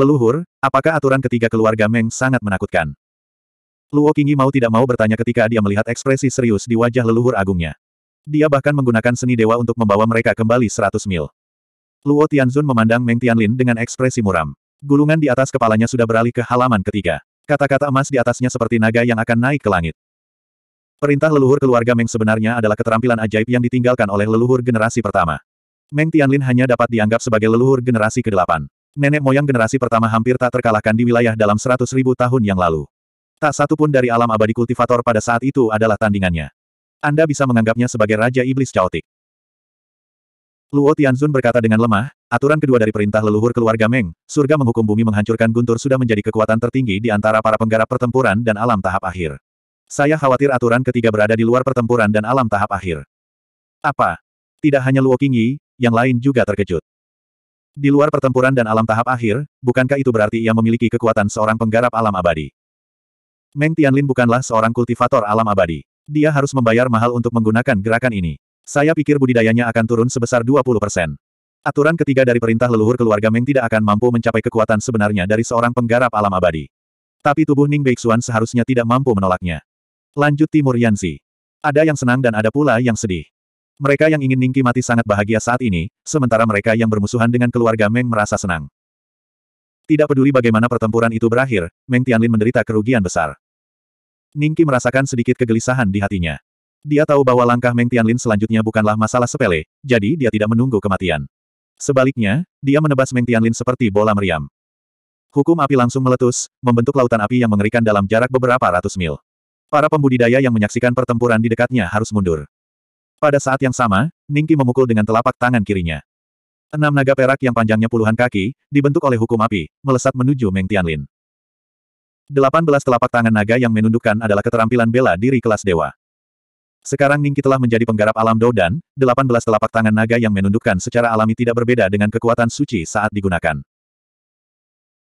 Leluhur, apakah aturan ketiga keluarga Meng sangat menakutkan? Luo Qingyi mau tidak mau bertanya ketika dia melihat ekspresi serius di wajah leluhur agungnya. Dia bahkan menggunakan seni dewa untuk membawa mereka kembali seratus mil. Luo Tianzun memandang Meng Tianlin dengan ekspresi muram. Gulungan di atas kepalanya sudah beralih ke halaman ketiga. Kata-kata emas di atasnya seperti naga yang akan naik ke langit. Perintah leluhur keluarga Meng sebenarnya adalah keterampilan ajaib yang ditinggalkan oleh leluhur generasi pertama. Meng Tianlin hanya dapat dianggap sebagai leluhur generasi ke-8. Nenek moyang generasi pertama hampir tak terkalahkan di wilayah dalam seratus ribu tahun yang lalu. Tak satu pun dari alam abadi kultivator pada saat itu adalah tandingannya. Anda bisa menganggapnya sebagai Raja Iblis Chaotic. Luo Tianzun berkata dengan lemah, aturan kedua dari perintah leluhur keluarga Meng, surga menghukum bumi menghancurkan guntur sudah menjadi kekuatan tertinggi di antara para penggarap pertempuran dan alam tahap akhir. Saya khawatir aturan ketiga berada di luar pertempuran dan alam tahap akhir. Apa? Tidak hanya Luo Qingyi, yang lain juga terkejut. Di luar pertempuran dan alam tahap akhir, bukankah itu berarti ia memiliki kekuatan seorang penggarap alam abadi? Meng Tianlin bukanlah seorang kultivator alam abadi. Dia harus membayar mahal untuk menggunakan gerakan ini. Saya pikir budidayanya akan turun sebesar 20 persen. Aturan ketiga dari perintah leluhur keluarga Meng tidak akan mampu mencapai kekuatan sebenarnya dari seorang penggarap alam abadi. Tapi tubuh Ning Beixuan seharusnya tidak mampu menolaknya. Lanjut Timur Yanzi. Ada yang senang dan ada pula yang sedih. Mereka yang ingin Ningki mati sangat bahagia saat ini, sementara mereka yang bermusuhan dengan keluarga Meng merasa senang. Tidak peduli bagaimana pertempuran itu berakhir, Meng Tianlin menderita kerugian besar. Ningki merasakan sedikit kegelisahan di hatinya. Dia tahu bahwa langkah Meng Tianlin selanjutnya bukanlah masalah sepele, jadi dia tidak menunggu kematian. Sebaliknya, dia menebas Meng Tianlin seperti bola meriam. Hukum api langsung meletus, membentuk lautan api yang mengerikan dalam jarak beberapa ratus mil. Para pembudidaya yang menyaksikan pertempuran di dekatnya harus mundur. Pada saat yang sama, Ningki memukul dengan telapak tangan kirinya. Enam naga perak yang panjangnya puluhan kaki, dibentuk oleh hukum api, melesat menuju Meng Tianlin. Delapan belas telapak tangan naga yang menundukkan adalah keterampilan bela diri kelas dewa. Sekarang Ningki telah menjadi penggarap alam dan delapan belas telapak tangan naga yang menundukkan secara alami tidak berbeda dengan kekuatan suci saat digunakan.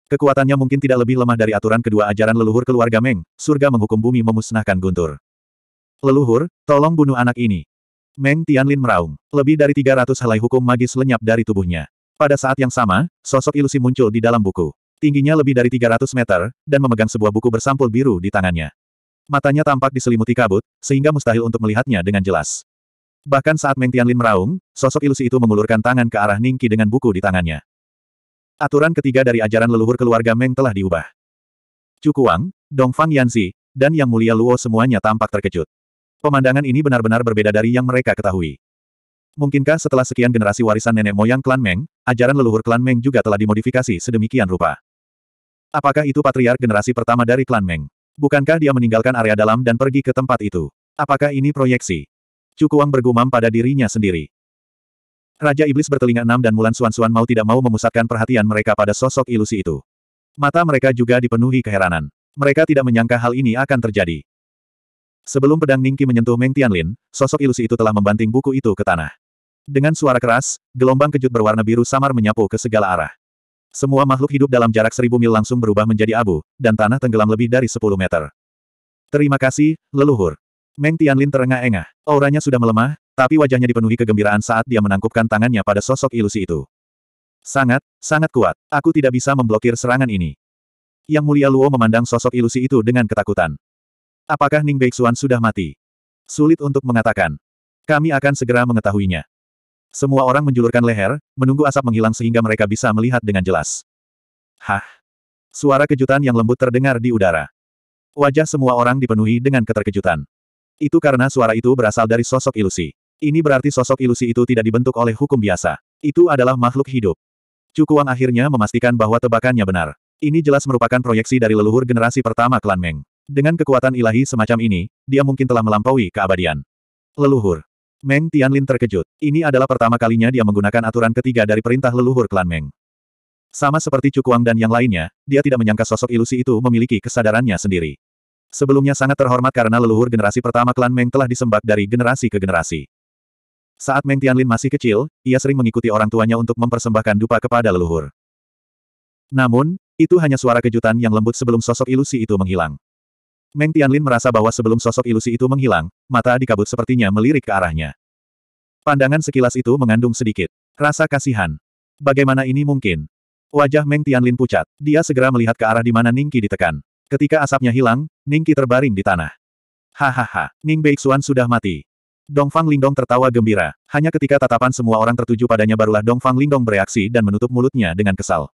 Kekuatannya mungkin tidak lebih lemah dari aturan kedua ajaran leluhur keluarga Meng, surga menghukum bumi memusnahkan guntur. Leluhur, tolong bunuh anak ini. Meng Tianlin meraung. Lebih dari 300 helai hukum magis lenyap dari tubuhnya. Pada saat yang sama, sosok ilusi muncul di dalam buku. Tingginya lebih dari 300 meter, dan memegang sebuah buku bersampul biru di tangannya. Matanya tampak diselimuti kabut, sehingga mustahil untuk melihatnya dengan jelas. Bahkan saat Meng Tianlin meraung, sosok ilusi itu mengulurkan tangan ke arah Ningki dengan buku di tangannya. Aturan ketiga dari ajaran leluhur keluarga Meng telah diubah. Cukuang, Dongfang Yanzi, dan Yang Mulia Luo semuanya tampak terkejut. Pemandangan ini benar-benar berbeda dari yang mereka ketahui. Mungkinkah setelah sekian generasi warisan nenek moyang klan Meng, ajaran leluhur klan Meng juga telah dimodifikasi sedemikian rupa? Apakah itu patriark generasi pertama dari klan Meng? Bukankah dia meninggalkan area dalam dan pergi ke tempat itu? Apakah ini proyeksi? Cukuang bergumam pada dirinya sendiri. Raja Iblis bertelinga enam dan Mulan Suan-Suan mau tidak mau memusatkan perhatian mereka pada sosok ilusi itu. Mata mereka juga dipenuhi keheranan. Mereka tidak menyangka hal ini akan terjadi. Sebelum pedang Ningki menyentuh Meng Tianlin, sosok ilusi itu telah membanting buku itu ke tanah. Dengan suara keras, gelombang kejut berwarna biru samar menyapu ke segala arah. Semua makhluk hidup dalam jarak seribu mil langsung berubah menjadi abu, dan tanah tenggelam lebih dari sepuluh meter. Terima kasih, leluhur. Meng Tianlin terengah-engah. Auranya sudah melemah, tapi wajahnya dipenuhi kegembiraan saat dia menangkupkan tangannya pada sosok ilusi itu. Sangat, sangat kuat. Aku tidak bisa memblokir serangan ini. Yang Mulia Luo memandang sosok ilusi itu dengan ketakutan. Apakah Ning Beixuan sudah mati? Sulit untuk mengatakan. Kami akan segera mengetahuinya. Semua orang menjulurkan leher, menunggu asap menghilang sehingga mereka bisa melihat dengan jelas. Hah? Suara kejutan yang lembut terdengar di udara. Wajah semua orang dipenuhi dengan keterkejutan. Itu karena suara itu berasal dari sosok ilusi. Ini berarti sosok ilusi itu tidak dibentuk oleh hukum biasa. Itu adalah makhluk hidup. Cukuang akhirnya memastikan bahwa tebakannya benar. Ini jelas merupakan proyeksi dari leluhur generasi pertama klan Meng. Dengan kekuatan ilahi semacam ini, dia mungkin telah melampaui keabadian. Leluhur. Meng Tianlin terkejut. Ini adalah pertama kalinya dia menggunakan aturan ketiga dari perintah leluhur klan Meng. Sama seperti Cukuang dan yang lainnya, dia tidak menyangka sosok ilusi itu memiliki kesadarannya sendiri. Sebelumnya sangat terhormat karena leluhur generasi pertama klan Meng telah disembak dari generasi ke generasi. Saat Meng Tianlin masih kecil, ia sering mengikuti orang tuanya untuk mempersembahkan dupa kepada leluhur. Namun, itu hanya suara kejutan yang lembut sebelum sosok ilusi itu menghilang. Meng Tianlin merasa bahwa sebelum sosok ilusi itu menghilang, mata dikabut sepertinya melirik ke arahnya. Pandangan sekilas itu mengandung sedikit rasa kasihan. Bagaimana ini mungkin? Wajah Meng Tianlin pucat. Dia segera melihat ke arah di mana Ningki ditekan. Ketika asapnya hilang, Ningki terbaring di tanah. Hahaha, Ning Beixuan sudah mati. Dongfang Lingdong tertawa gembira. Hanya ketika tatapan semua orang tertuju padanya barulah Dongfang Lingdong bereaksi dan menutup mulutnya dengan kesal.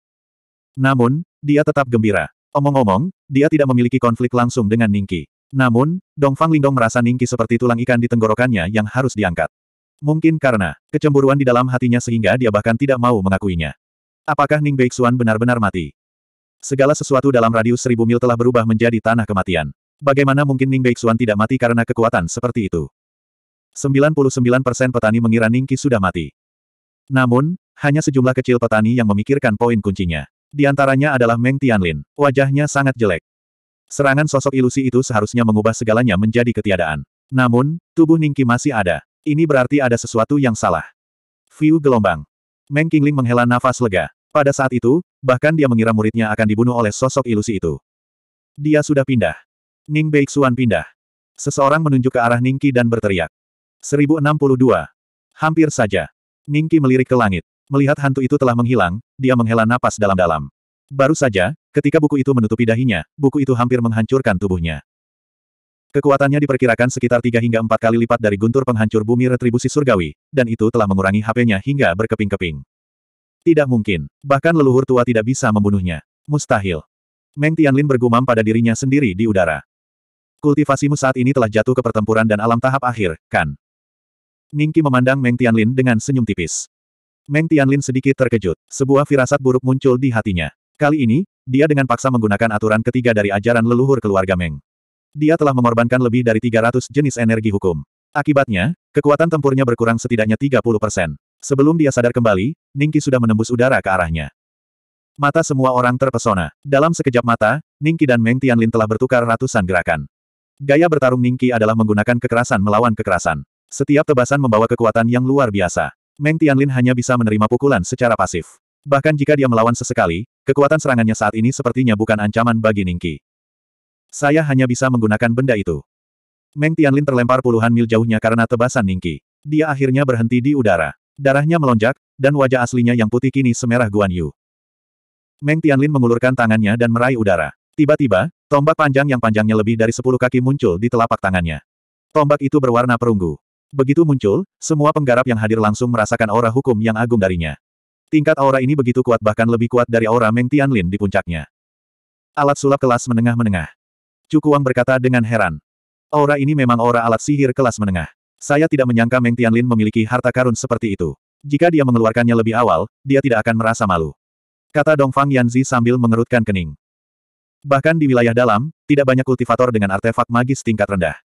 Namun, dia tetap gembira. Omong-omong, dia tidak memiliki konflik langsung dengan Ningki. Namun, Dongfang Lingdong merasa Ningki seperti tulang ikan di tenggorokannya yang harus diangkat. Mungkin karena kecemburuan di dalam hatinya sehingga dia bahkan tidak mau mengakuinya. Apakah Ning Beixuan benar-benar mati? Segala sesuatu dalam radius seribu mil telah berubah menjadi tanah kematian. Bagaimana mungkin Ning Beixuan tidak mati karena kekuatan seperti itu? 99% petani mengira Ningki sudah mati. Namun, hanya sejumlah kecil petani yang memikirkan poin kuncinya. Di antaranya adalah Meng Tianlin, wajahnya sangat jelek. Serangan sosok ilusi itu seharusnya mengubah segalanya menjadi ketiadaan. Namun, tubuh Ningki masih ada. Ini berarti ada sesuatu yang salah. View gelombang. Meng Qingling menghela nafas lega. Pada saat itu, bahkan dia mengira muridnya akan dibunuh oleh sosok ilusi itu. Dia sudah pindah. Ning Beixuan pindah. Seseorang menunjuk ke arah Ningki dan berteriak. 1062. Hampir saja. Ningki melirik ke langit. Melihat hantu itu telah menghilang, dia menghela napas dalam-dalam. Baru saja, ketika buku itu menutupi dahinya, buku itu hampir menghancurkan tubuhnya. Kekuatannya diperkirakan sekitar 3 hingga 4 kali lipat dari guntur penghancur bumi retribusi surgawi, dan itu telah mengurangi HP-nya hingga berkeping-keping. Tidak mungkin. Bahkan leluhur tua tidak bisa membunuhnya. Mustahil. Meng Tianlin bergumam pada dirinya sendiri di udara. Kultivasimu saat ini telah jatuh ke pertempuran dan alam tahap akhir, kan? Ningki memandang Meng Tianlin dengan senyum tipis. Meng Tianlin sedikit terkejut. Sebuah firasat buruk muncul di hatinya. Kali ini, dia dengan paksa menggunakan aturan ketiga dari ajaran leluhur keluarga Meng. Dia telah mengorbankan lebih dari 300 jenis energi hukum. Akibatnya, kekuatan tempurnya berkurang setidaknya 30 persen. Sebelum dia sadar kembali, Ningki sudah menembus udara ke arahnya. Mata semua orang terpesona. Dalam sekejap mata, Ningki dan Meng Tianlin telah bertukar ratusan gerakan. Gaya bertarung Ningki adalah menggunakan kekerasan melawan kekerasan. Setiap tebasan membawa kekuatan yang luar biasa. Meng Tianlin hanya bisa menerima pukulan secara pasif. Bahkan jika dia melawan sesekali, kekuatan serangannya saat ini sepertinya bukan ancaman bagi Ningki. Saya hanya bisa menggunakan benda itu. Meng Tianlin terlempar puluhan mil jauhnya karena tebasan Ningki. Dia akhirnya berhenti di udara. Darahnya melonjak, dan wajah aslinya yang putih kini semerah Guan Yu. Meng Tianlin mengulurkan tangannya dan meraih udara. Tiba-tiba, tombak panjang yang panjangnya lebih dari 10 kaki muncul di telapak tangannya. Tombak itu berwarna perunggu. Begitu muncul, semua penggarap yang hadir langsung merasakan aura hukum yang agung darinya. Tingkat aura ini begitu kuat bahkan lebih kuat dari aura Meng Tianlin di puncaknya. Alat sulap kelas menengah-menengah. Cukuang berkata dengan heran. Aura ini memang aura alat sihir kelas menengah. Saya tidak menyangka Meng Tianlin memiliki harta karun seperti itu. Jika dia mengeluarkannya lebih awal, dia tidak akan merasa malu. Kata Dongfang Yanzi sambil mengerutkan kening. Bahkan di wilayah dalam, tidak banyak kultivator dengan artefak magis tingkat rendah.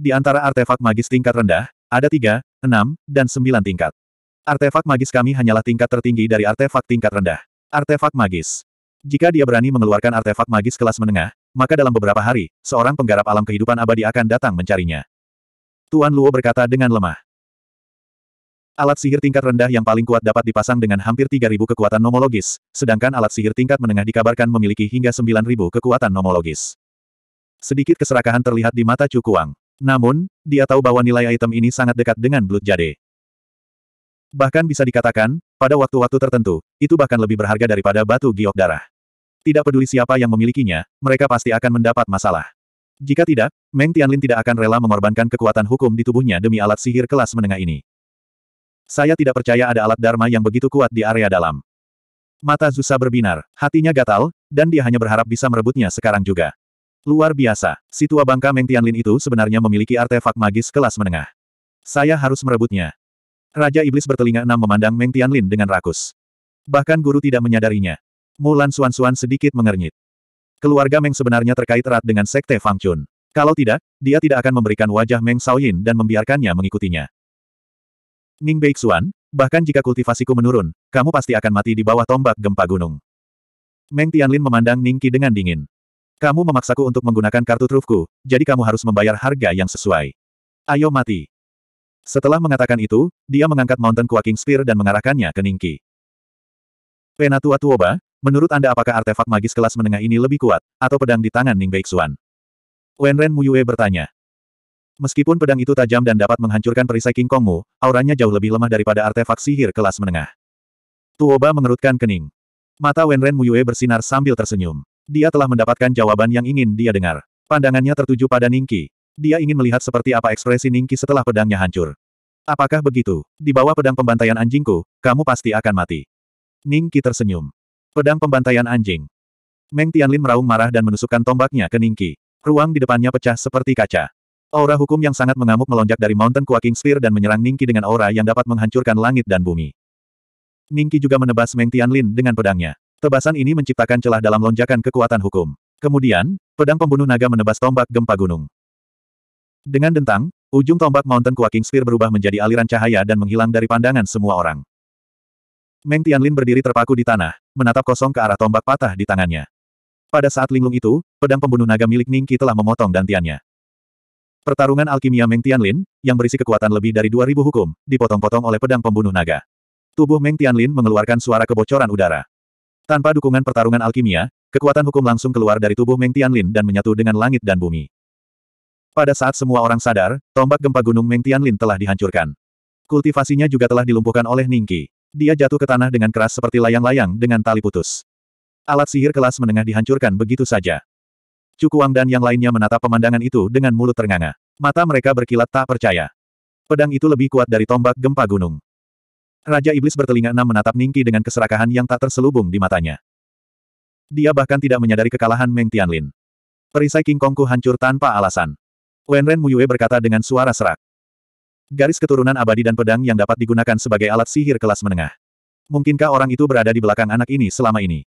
Di antara artefak magis tingkat rendah, ada tiga, enam, dan sembilan tingkat. Artefak magis kami hanyalah tingkat tertinggi dari artefak tingkat rendah. Artefak magis. Jika dia berani mengeluarkan artefak magis kelas menengah, maka dalam beberapa hari, seorang penggarap alam kehidupan abadi akan datang mencarinya. Tuan Luo berkata dengan lemah. Alat sihir tingkat rendah yang paling kuat dapat dipasang dengan hampir 3.000 kekuatan nomologis, sedangkan alat sihir tingkat menengah dikabarkan memiliki hingga 9.000 kekuatan nomologis. Sedikit keserakahan terlihat di mata Chu Kuang. Namun, dia tahu bahwa nilai item ini sangat dekat dengan Blood Jade. Bahkan bisa dikatakan, pada waktu-waktu tertentu, itu bahkan lebih berharga daripada batu giok darah. Tidak peduli siapa yang memilikinya, mereka pasti akan mendapat masalah. Jika tidak, Meng Tianlin tidak akan rela mengorbankan kekuatan hukum di tubuhnya demi alat sihir kelas menengah ini. Saya tidak percaya ada alat Dharma yang begitu kuat di area dalam. Mata Zusa berbinar, hatinya gatal, dan dia hanya berharap bisa merebutnya sekarang juga. Luar biasa, si tua bangka Meng Tianlin itu sebenarnya memiliki artefak magis kelas menengah. Saya harus merebutnya. Raja Iblis bertelinga enam memandang Meng Tianlin dengan rakus. Bahkan guru tidak menyadarinya. Mulan Suan-Suan sedikit mengernyit. Keluarga Meng sebenarnya terkait erat dengan Sekte Fang Chun. Kalau tidak, dia tidak akan memberikan wajah Meng Yin dan membiarkannya mengikutinya. Ning Beixuan, bahkan jika kultivasiku menurun, kamu pasti akan mati di bawah tombak gempa gunung. Meng Tianlin memandang Ning Qi dengan dingin. Kamu memaksaku untuk menggunakan kartu trufku, jadi kamu harus membayar harga yang sesuai. Ayo mati. Setelah mengatakan itu, dia mengangkat Mountain Quaking Spear dan mengarahkannya ke Ningki. Penatua Tuoba, menurut Anda apakah artefak magis kelas menengah ini lebih kuat, atau pedang di tangan Ning Beixuan? Wenren Muyue bertanya. Meskipun pedang itu tajam dan dapat menghancurkan perisai King Kongmu, auranya jauh lebih lemah daripada artefak sihir kelas menengah. Tuoba mengerutkan kening. Mata Wenren Muyue bersinar sambil tersenyum. Dia telah mendapatkan jawaban yang ingin dia dengar. Pandangannya tertuju pada Ningki. Dia ingin melihat seperti apa ekspresi Ningki setelah pedangnya hancur. Apakah begitu? Di bawah pedang pembantaian anjingku, kamu pasti akan mati. Ningki tersenyum. Pedang pembantaian anjing. Meng Tianlin meraung marah dan menusukkan tombaknya ke Ningki. Ruang di depannya pecah seperti kaca. Aura hukum yang sangat mengamuk melonjak dari Mountain Quaking Sphere dan menyerang Ningki dengan aura yang dapat menghancurkan langit dan bumi. Ningki juga menebas Meng Tianlin dengan pedangnya. Tebasan ini menciptakan celah dalam lonjakan kekuatan hukum. Kemudian, pedang pembunuh naga menebas tombak gempa gunung. Dengan dentang, ujung tombak Mountain Quaking Spear berubah menjadi aliran cahaya dan menghilang dari pandangan semua orang. Meng Tianlin berdiri terpaku di tanah, menatap kosong ke arah tombak patah di tangannya. Pada saat linglung itu, pedang pembunuh naga milik Ningki telah memotong dantiannya. Pertarungan alkimia Meng Tianlin, yang berisi kekuatan lebih dari 2000 hukum, dipotong-potong oleh pedang pembunuh naga. Tubuh Meng Tianlin mengeluarkan suara kebocoran udara. Tanpa dukungan pertarungan alkimia, kekuatan hukum langsung keluar dari tubuh Meng Tianlin dan menyatu dengan langit dan bumi. Pada saat semua orang sadar, tombak gempa gunung Meng Tianlin telah dihancurkan. Kultivasinya juga telah dilumpuhkan oleh Ningki. Dia jatuh ke tanah dengan keras seperti layang-layang dengan tali putus. Alat sihir kelas menengah dihancurkan begitu saja. Cukuang dan yang lainnya menatap pemandangan itu dengan mulut ternganga. Mata mereka berkilat tak percaya. Pedang itu lebih kuat dari tombak gempa gunung. Raja Iblis bertelinga enam menatap Ningki dengan keserakahan yang tak terselubung di matanya. Dia bahkan tidak menyadari kekalahan Meng Tianlin. Perisai King Kongku hancur tanpa alasan. Wenren Muyue berkata dengan suara serak. Garis keturunan abadi dan pedang yang dapat digunakan sebagai alat sihir kelas menengah. Mungkinkah orang itu berada di belakang anak ini selama ini?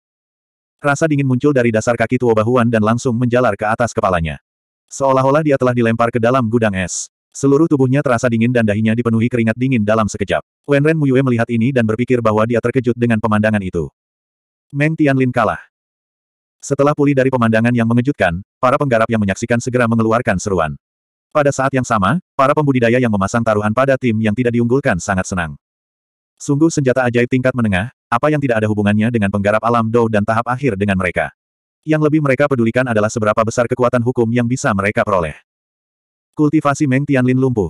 Rasa dingin muncul dari dasar kaki tua bahuan dan langsung menjalar ke atas kepalanya. Seolah-olah dia telah dilempar ke dalam gudang es. Seluruh tubuhnya terasa dingin dan dahinya dipenuhi keringat dingin dalam sekejap. Wenren Muyue melihat ini dan berpikir bahwa dia terkejut dengan pemandangan itu. Meng Tianlin kalah. Setelah pulih dari pemandangan yang mengejutkan, para penggarap yang menyaksikan segera mengeluarkan seruan. Pada saat yang sama, para pembudidaya yang memasang taruhan pada tim yang tidak diunggulkan sangat senang. Sungguh senjata ajaib tingkat menengah, apa yang tidak ada hubungannya dengan penggarap alam Dou dan tahap akhir dengan mereka. Yang lebih mereka pedulikan adalah seberapa besar kekuatan hukum yang bisa mereka peroleh. Kultivasi Meng Tianlin lumpuh.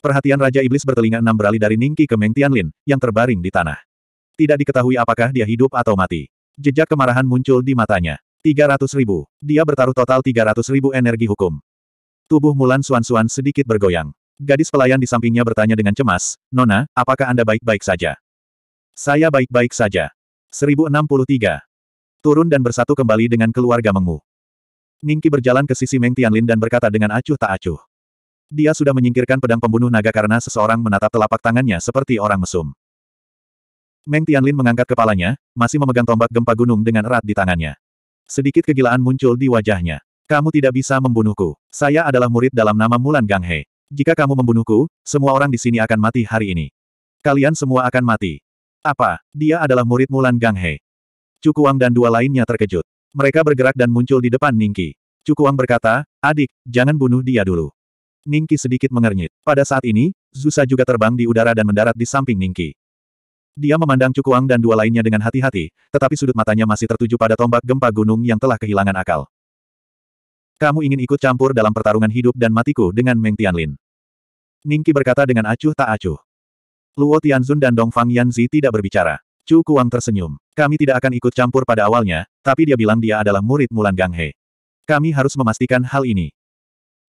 Perhatian Raja Iblis bertelinga enam beralih dari Ningki ke Meng Tianlin, yang terbaring di tanah. Tidak diketahui apakah dia hidup atau mati. Jejak kemarahan muncul di matanya. 300 ribu. Dia bertaruh total 300 ribu energi hukum. Tubuh Mulan Suan-Suan sedikit bergoyang. Gadis pelayan di sampingnya bertanya dengan cemas, Nona, apakah Anda baik-baik saja? Saya baik-baik saja. 1063. Turun dan bersatu kembali dengan keluarga Mengmu. Ningki berjalan ke sisi Meng Tianlin dan berkata dengan acuh tak acuh. Dia sudah menyingkirkan pedang pembunuh naga karena seseorang menatap telapak tangannya seperti orang mesum. Meng Tianlin mengangkat kepalanya, masih memegang tombak gempa gunung dengan erat di tangannya. Sedikit kegilaan muncul di wajahnya. Kamu tidak bisa membunuhku. Saya adalah murid dalam nama Mulan Ganghe. Jika kamu membunuhku, semua orang di sini akan mati hari ini. Kalian semua akan mati. Apa? Dia adalah murid Mulan Ganghe. He. Cukuang dan dua lainnya terkejut. Mereka bergerak dan muncul di depan Ningki. Cukuang berkata, adik, jangan bunuh dia dulu. Ningki sedikit mengernyit. Pada saat ini, Zusa juga terbang di udara dan mendarat di samping Ningki. Dia memandang Cukuang dan dua lainnya dengan hati-hati, tetapi sudut matanya masih tertuju pada tombak gempa gunung yang telah kehilangan akal. Kamu ingin ikut campur dalam pertarungan hidup dan matiku dengan Meng Tianlin. Ningki berkata dengan acuh tak acuh. Luo Tianzun dan Dong Fang Yanzi tidak berbicara. Chu Kuang tersenyum. Kami tidak akan ikut campur pada awalnya, tapi dia bilang dia adalah murid Mulan Gang He. Kami harus memastikan hal ini.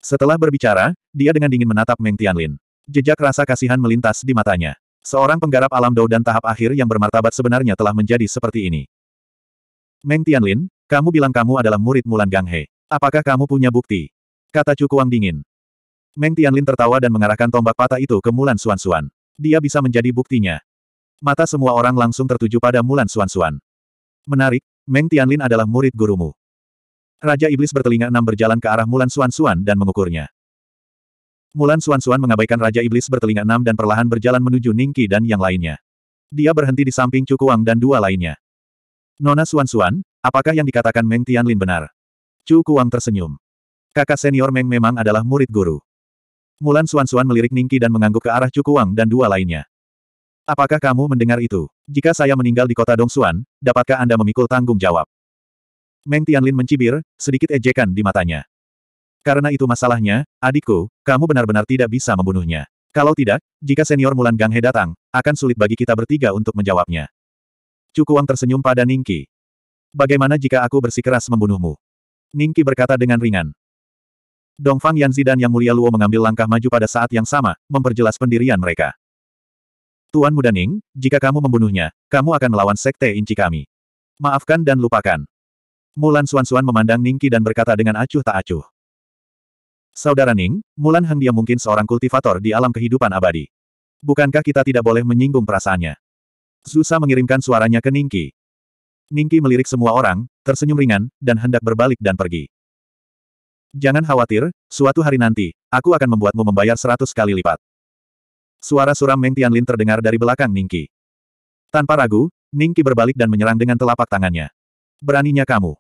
Setelah berbicara, dia dengan dingin menatap Meng Tianlin. Jejak rasa kasihan melintas di matanya. Seorang penggarap alam dou dan tahap akhir yang bermartabat sebenarnya telah menjadi seperti ini. Meng Tianlin, kamu bilang kamu adalah murid Mulan Gang He. Apakah kamu punya bukti? Kata Chu Kuang dingin. Meng Tianlin tertawa dan mengarahkan tombak patah itu ke Mulan Suan Suan. Dia bisa menjadi buktinya. Mata semua orang langsung tertuju pada Mulan Suan-Suan. Menarik, Meng Tianlin adalah murid gurumu. Raja Iblis bertelinga enam berjalan ke arah Mulan Suan-Suan dan mengukurnya. Mulan Suan-Suan mengabaikan Raja Iblis bertelinga enam dan perlahan berjalan menuju Ningki dan yang lainnya. Dia berhenti di samping Cukuang dan dua lainnya. Nona Suan-Suan, apakah yang dikatakan Meng Tianlin benar? Cukuang tersenyum. Kakak senior Meng memang adalah murid guru. Mulan Suan-Suan melirik Ningki dan mengangguk ke arah Cukuang dan dua lainnya. Apakah kamu mendengar itu? Jika saya meninggal di kota Dongsuan, dapatkah Anda memikul tanggung jawab? Meng Tianlin mencibir, sedikit ejekan di matanya. Karena itu masalahnya, adikku, kamu benar-benar tidak bisa membunuhnya. Kalau tidak, jika senior Mulan Ganghe datang, akan sulit bagi kita bertiga untuk menjawabnya. Cukuang tersenyum pada Ningki. Bagaimana jika aku bersikeras membunuhmu? Ningki berkata dengan ringan. Dongfang Yanzi dan Yang Mulia Luo mengambil langkah maju pada saat yang sama, memperjelas pendirian mereka. Tuan Muda Ning, jika kamu membunuhnya, kamu akan melawan Sekte Inci kami. Maafkan dan lupakan. Mulan Suan-Suan memandang Ningki dan berkata dengan acuh tak acuh. Saudara Ning, Mulan Heng dia mungkin seorang kultivator di alam kehidupan abadi. Bukankah kita tidak boleh menyinggung perasaannya? Zusa mengirimkan suaranya ke Ningki. Ningki melirik semua orang, tersenyum ringan, dan hendak berbalik dan pergi. Jangan khawatir, suatu hari nanti, aku akan membuatmu membayar seratus kali lipat. Suara suram Meng Tianlin terdengar dari belakang Ningki. Tanpa ragu, Ningki berbalik dan menyerang dengan telapak tangannya. Beraninya kamu.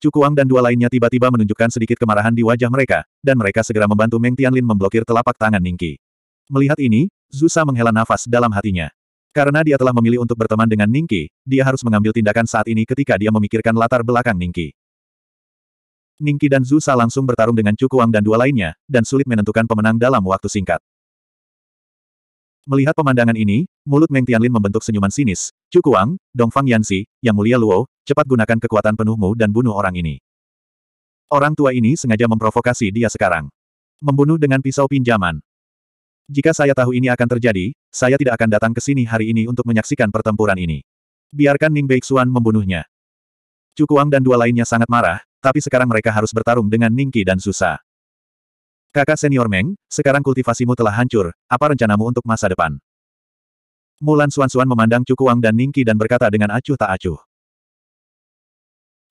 Cukuang dan dua lainnya tiba-tiba menunjukkan sedikit kemarahan di wajah mereka, dan mereka segera membantu Meng Tianlin memblokir telapak tangan Ningki. Melihat ini, Zusa menghela nafas dalam hatinya. Karena dia telah memilih untuk berteman dengan Ningki, dia harus mengambil tindakan saat ini ketika dia memikirkan latar belakang Ningki. Ningki dan Zusa langsung bertarung dengan Cukuang dan dua lainnya, dan sulit menentukan pemenang dalam waktu singkat. Melihat pemandangan ini, mulut Meng Tianlin membentuk senyuman sinis. Chu Kuang, Dongfang Yansi, Yang Mulia Luo, cepat gunakan kekuatan penuhmu dan bunuh orang ini. Orang tua ini sengaja memprovokasi dia sekarang. Membunuh dengan pisau pinjaman. Jika saya tahu ini akan terjadi, saya tidak akan datang ke sini hari ini untuk menyaksikan pertempuran ini. Biarkan Ning Beixuan membunuhnya. Chu Kuang dan dua lainnya sangat marah, tapi sekarang mereka harus bertarung dengan Ningki dan Susa. Kakak senior Meng, sekarang kultivasimu telah hancur, apa rencanamu untuk masa depan? Mulan Suan-Suan memandang Cukuang dan Ningki dan berkata dengan acuh tak acuh.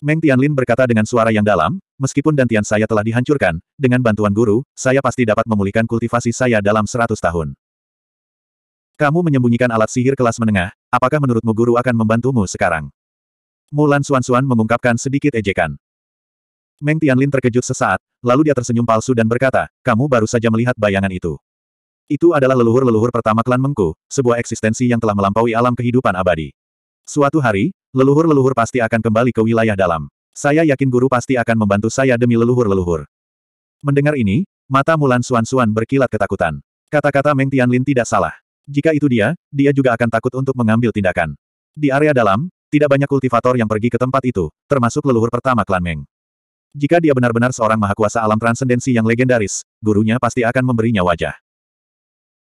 Meng Tianlin berkata dengan suara yang dalam, meskipun dantian saya telah dihancurkan, dengan bantuan guru, saya pasti dapat memulihkan kultivasi saya dalam seratus tahun. Kamu menyembunyikan alat sihir kelas menengah, apakah menurutmu guru akan membantumu sekarang? Mulan Suan-Suan mengungkapkan sedikit ejekan. Meng Tianlin terkejut sesaat, lalu dia tersenyum palsu dan berkata, kamu baru saja melihat bayangan itu. Itu adalah leluhur-leluhur pertama klan Mengku, sebuah eksistensi yang telah melampaui alam kehidupan abadi. Suatu hari, leluhur-leluhur pasti akan kembali ke wilayah dalam. Saya yakin guru pasti akan membantu saya demi leluhur-leluhur. Mendengar ini, mata Mulan Suan-Suan berkilat ketakutan. Kata-kata Meng Tianlin tidak salah. Jika itu dia, dia juga akan takut untuk mengambil tindakan. Di area dalam, tidak banyak kultivator yang pergi ke tempat itu, termasuk leluhur pertama klan Meng. Jika dia benar-benar seorang mahakuasa alam transendensi yang legendaris, gurunya pasti akan memberinya wajah.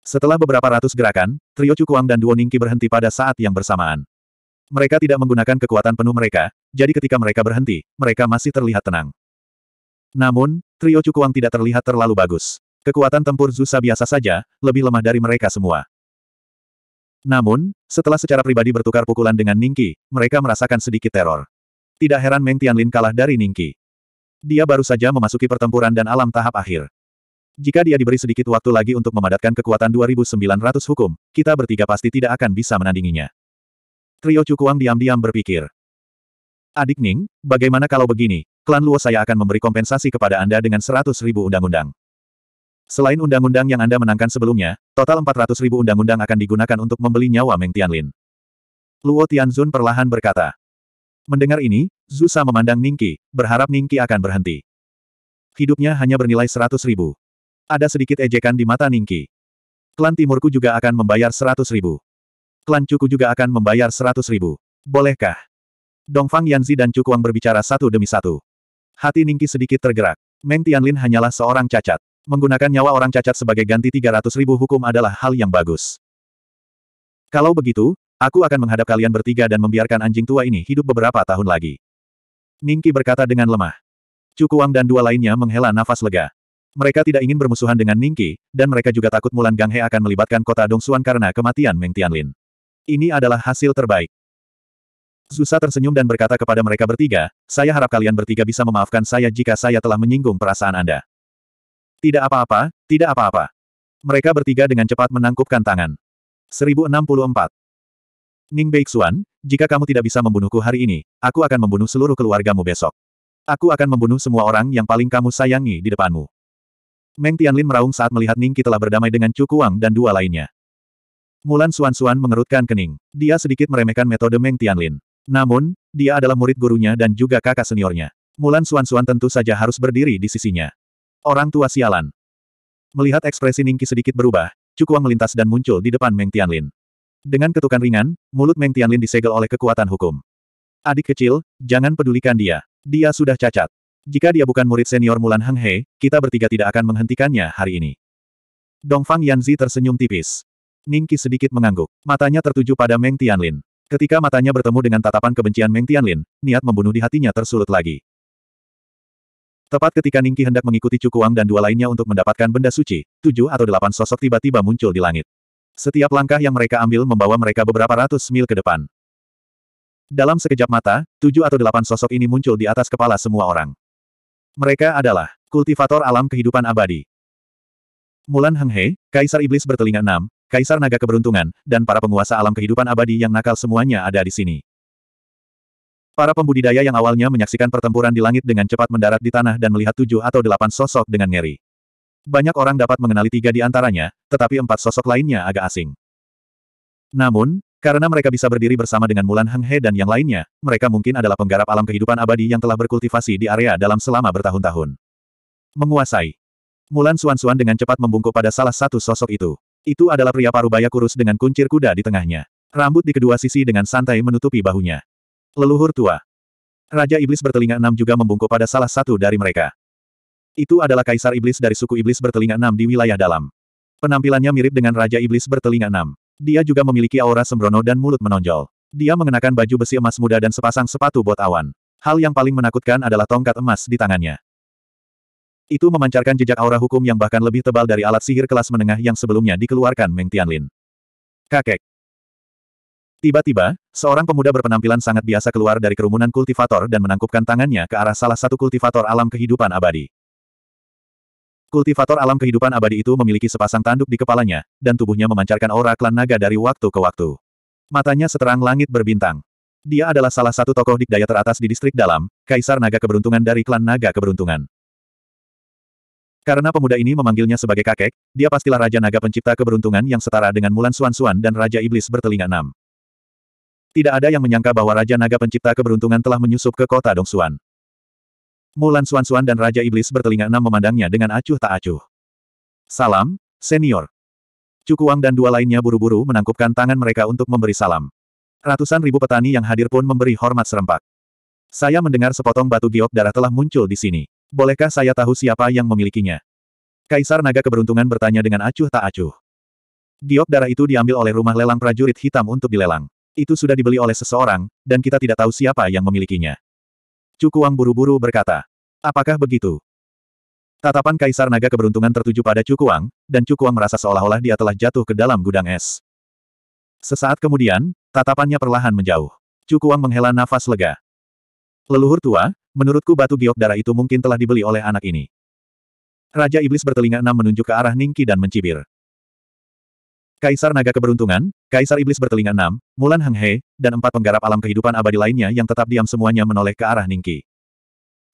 Setelah beberapa ratus gerakan, trio Cukuang dan Duo Ningki berhenti pada saat yang bersamaan. Mereka tidak menggunakan kekuatan penuh mereka, jadi ketika mereka berhenti, mereka masih terlihat tenang. Namun, trio Cukuang tidak terlihat terlalu bagus. Kekuatan tempur Zusa biasa saja, lebih lemah dari mereka semua. Namun, setelah secara pribadi bertukar pukulan dengan Ningki, mereka merasakan sedikit teror. Tidak heran Meng Tianlin kalah dari Ningki. Dia baru saja memasuki pertempuran dan alam tahap akhir. Jika dia diberi sedikit waktu lagi untuk memadatkan kekuatan 2900 hukum, kita bertiga pasti tidak akan bisa menandinginya. Trio Cukuang diam-diam berpikir. Adik Ning, bagaimana kalau begini, klan Luo saya akan memberi kompensasi kepada Anda dengan 100 undang-undang. Selain undang-undang yang Anda menangkan sebelumnya, total 400 ribu undang-undang akan digunakan untuk membeli nyawa Meng Tianlin. Luo Tianzun perlahan berkata, Mendengar ini, Zusa memandang Ningki, berharap Ningki akan berhenti. Hidupnya hanya bernilai seratus ribu. Ada sedikit ejekan di mata Ningki. Klan Timurku juga akan membayar seratus ribu. Klan Cuku juga akan membayar seratus ribu. Bolehkah? Dongfang Yanzi dan Cukuang berbicara satu demi satu. Hati Ningki sedikit tergerak. Meng Tianlin hanyalah seorang cacat. Menggunakan nyawa orang cacat sebagai ganti 300 ribu hukum adalah hal yang bagus. Kalau begitu, Aku akan menghadap kalian bertiga dan membiarkan anjing tua ini hidup beberapa tahun lagi. Ningki berkata dengan lemah. Cukuang dan dua lainnya menghela nafas lega. Mereka tidak ingin bermusuhan dengan Ningki, dan mereka juga takut Mulan Ganghe akan melibatkan kota Dongsuan karena kematian Meng Tianlin. Ini adalah hasil terbaik. Zusa tersenyum dan berkata kepada mereka bertiga, saya harap kalian bertiga bisa memaafkan saya jika saya telah menyinggung perasaan Anda. Tidak apa-apa, tidak apa-apa. Mereka bertiga dengan cepat menangkupkan tangan. 1064. Ning Beixuan, jika kamu tidak bisa membunuhku hari ini, aku akan membunuh seluruh keluargamu besok. Aku akan membunuh semua orang yang paling kamu sayangi di depanmu. Meng Tianlin meraung saat melihat Ning Qi telah berdamai dengan Chu Kuang dan dua lainnya. Mulan Suan-Suan mengerutkan kening. Dia sedikit meremehkan metode Meng Tianlin. Namun, dia adalah murid gurunya dan juga kakak seniornya. Mulan Suan-Suan tentu saja harus berdiri di sisinya. Orang tua sialan. Melihat ekspresi Ning Qi sedikit berubah, Chu Kuang melintas dan muncul di depan Meng Tianlin. Dengan ketukan ringan, mulut Meng Tianlin disegel oleh kekuatan hukum. Adik kecil, jangan pedulikan dia. Dia sudah cacat. Jika dia bukan murid senior Mulan Heng He, kita bertiga tidak akan menghentikannya hari ini. Dongfang Yanzi tersenyum tipis. Ningki sedikit mengangguk. Matanya tertuju pada Meng Tianlin. Ketika matanya bertemu dengan tatapan kebencian Meng Tianlin, niat membunuh di hatinya tersulut lagi. Tepat ketika Ningki hendak mengikuti Cukuang dan dua lainnya untuk mendapatkan benda suci, tujuh atau delapan sosok tiba-tiba muncul di langit. Setiap langkah yang mereka ambil membawa mereka beberapa ratus mil ke depan. Dalam sekejap mata, tujuh atau delapan sosok ini muncul di atas kepala semua orang. Mereka adalah kultivator alam kehidupan abadi. Mulan Henghe, Kaisar Iblis bertelinga enam, Kaisar Naga Keberuntungan, dan para penguasa alam kehidupan abadi yang nakal semuanya ada di sini. Para pembudidaya yang awalnya menyaksikan pertempuran di langit dengan cepat mendarat di tanah dan melihat tujuh atau delapan sosok dengan ngeri. Banyak orang dapat mengenali tiga di antaranya, tetapi empat sosok lainnya agak asing. Namun, karena mereka bisa berdiri bersama dengan Mulan Heng He dan yang lainnya, mereka mungkin adalah penggarap alam kehidupan abadi yang telah berkultivasi di area dalam selama bertahun-tahun. Menguasai. Mulan Suan-Suan dengan cepat membungkuk pada salah satu sosok itu. Itu adalah pria parubaya kurus dengan kuncir kuda di tengahnya. Rambut di kedua sisi dengan santai menutupi bahunya. Leluhur tua. Raja Iblis bertelinga enam juga membungkuk pada salah satu dari mereka. Itu adalah kaisar iblis dari suku iblis bertelinga enam di wilayah dalam. Penampilannya mirip dengan raja iblis bertelinga enam. Dia juga memiliki aura sembrono dan mulut menonjol. Dia mengenakan baju besi emas muda dan sepasang sepatu bot awan. Hal yang paling menakutkan adalah tongkat emas di tangannya. Itu memancarkan jejak aura hukum yang bahkan lebih tebal dari alat sihir kelas menengah yang sebelumnya dikeluarkan Meng Tianlin. Kakek. Tiba-tiba, seorang pemuda berpenampilan sangat biasa keluar dari kerumunan kultivator dan menangkupkan tangannya ke arah salah satu kultivator alam kehidupan abadi. Kultivator alam kehidupan abadi itu memiliki sepasang tanduk di kepalanya, dan tubuhnya memancarkan aura klan naga dari waktu ke waktu. Matanya seterang langit berbintang. Dia adalah salah satu tokoh dikdaya teratas di distrik dalam, Kaisar Naga Keberuntungan dari klan Naga Keberuntungan. Karena pemuda ini memanggilnya sebagai kakek, dia pastilah Raja Naga Pencipta Keberuntungan yang setara dengan Mulan Suan-Suan dan Raja Iblis bertelinga enam. Tidak ada yang menyangka bahwa Raja Naga Pencipta Keberuntungan telah menyusup ke kota Dongsuan. Mulan Suan-Suan dan Raja Iblis bertelinga enam memandangnya dengan acuh tak acuh. Salam, senior. Cukuang dan dua lainnya buru-buru menangkupkan tangan mereka untuk memberi salam. Ratusan ribu petani yang hadir pun memberi hormat serempak. Saya mendengar sepotong batu giok darah telah muncul di sini. Bolehkah saya tahu siapa yang memilikinya? Kaisar Naga Keberuntungan bertanya dengan acuh tak acuh. Giok darah itu diambil oleh rumah lelang prajurit hitam untuk dilelang. Itu sudah dibeli oleh seseorang, dan kita tidak tahu siapa yang memilikinya. Cukuang buru-buru berkata. Apakah begitu? Tatapan Kaisar Naga keberuntungan tertuju pada Cukuang, dan Cukuang merasa seolah-olah dia telah jatuh ke dalam gudang es. Sesaat kemudian, tatapannya perlahan menjauh. Cukuang menghela nafas lega. Leluhur tua, menurutku batu giok darah itu mungkin telah dibeli oleh anak ini. Raja Iblis bertelinga enam menunjuk ke arah Ningki dan mencibir. Kaisar Naga Keberuntungan, Kaisar Iblis Bertelinga Enam, Mulan Heng He, dan empat penggarap alam kehidupan abadi lainnya yang tetap diam semuanya menoleh ke arah Ningki.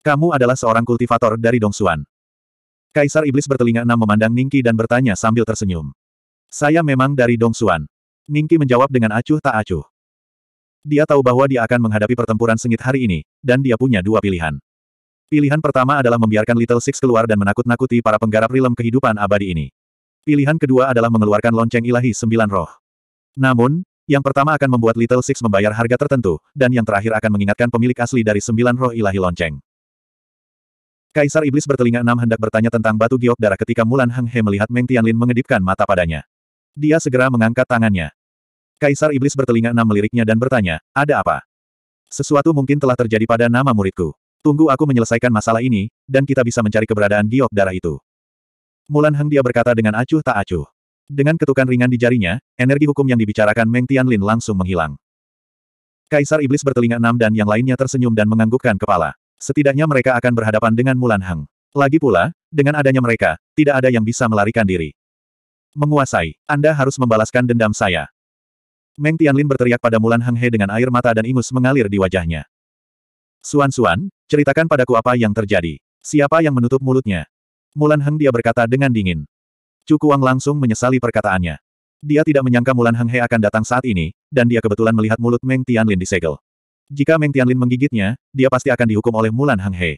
Kamu adalah seorang kultivator dari Dongsuan. Kaisar Iblis Bertelinga Enam memandang Ningki dan bertanya sambil tersenyum. Saya memang dari Dongsuan. Ningki menjawab dengan acuh tak acuh. Dia tahu bahwa dia akan menghadapi pertempuran sengit hari ini, dan dia punya dua pilihan. Pilihan pertama adalah membiarkan Little Six keluar dan menakut-nakuti para penggarap rilem kehidupan abadi ini. Pilihan kedua adalah mengeluarkan lonceng ilahi sembilan roh. Namun, yang pertama akan membuat Little Six membayar harga tertentu, dan yang terakhir akan mengingatkan pemilik asli dari sembilan roh ilahi lonceng. Kaisar Iblis bertelinga enam hendak bertanya tentang batu giok darah ketika Mulan Heng He melihat Meng Tianlin mengedipkan mata padanya. Dia segera mengangkat tangannya. Kaisar Iblis bertelinga enam meliriknya dan bertanya, ada apa? Sesuatu mungkin telah terjadi pada nama muridku. Tunggu aku menyelesaikan masalah ini, dan kita bisa mencari keberadaan giok darah itu. Mulan Heng dia berkata dengan acuh tak acuh. Dengan ketukan ringan di jarinya, energi hukum yang dibicarakan Meng Tianlin langsung menghilang. Kaisar Iblis bertelinga enam dan yang lainnya tersenyum dan menganggukkan kepala. Setidaknya mereka akan berhadapan dengan Mulan Heng. Lagi pula, dengan adanya mereka, tidak ada yang bisa melarikan diri. Menguasai, Anda harus membalaskan dendam saya. Meng Tianlin berteriak pada Mulan Heng He dengan air mata dan ingus mengalir di wajahnya. Suan Suan, ceritakan padaku apa yang terjadi. Siapa yang menutup mulutnya? Mulan Heng dia berkata dengan dingin. Cuku Wang langsung menyesali perkataannya. Dia tidak menyangka Mulan Heng He akan datang saat ini, dan dia kebetulan melihat mulut Meng Tianlin disegel. Jika Meng Tianlin menggigitnya, dia pasti akan dihukum oleh Mulan Heng He.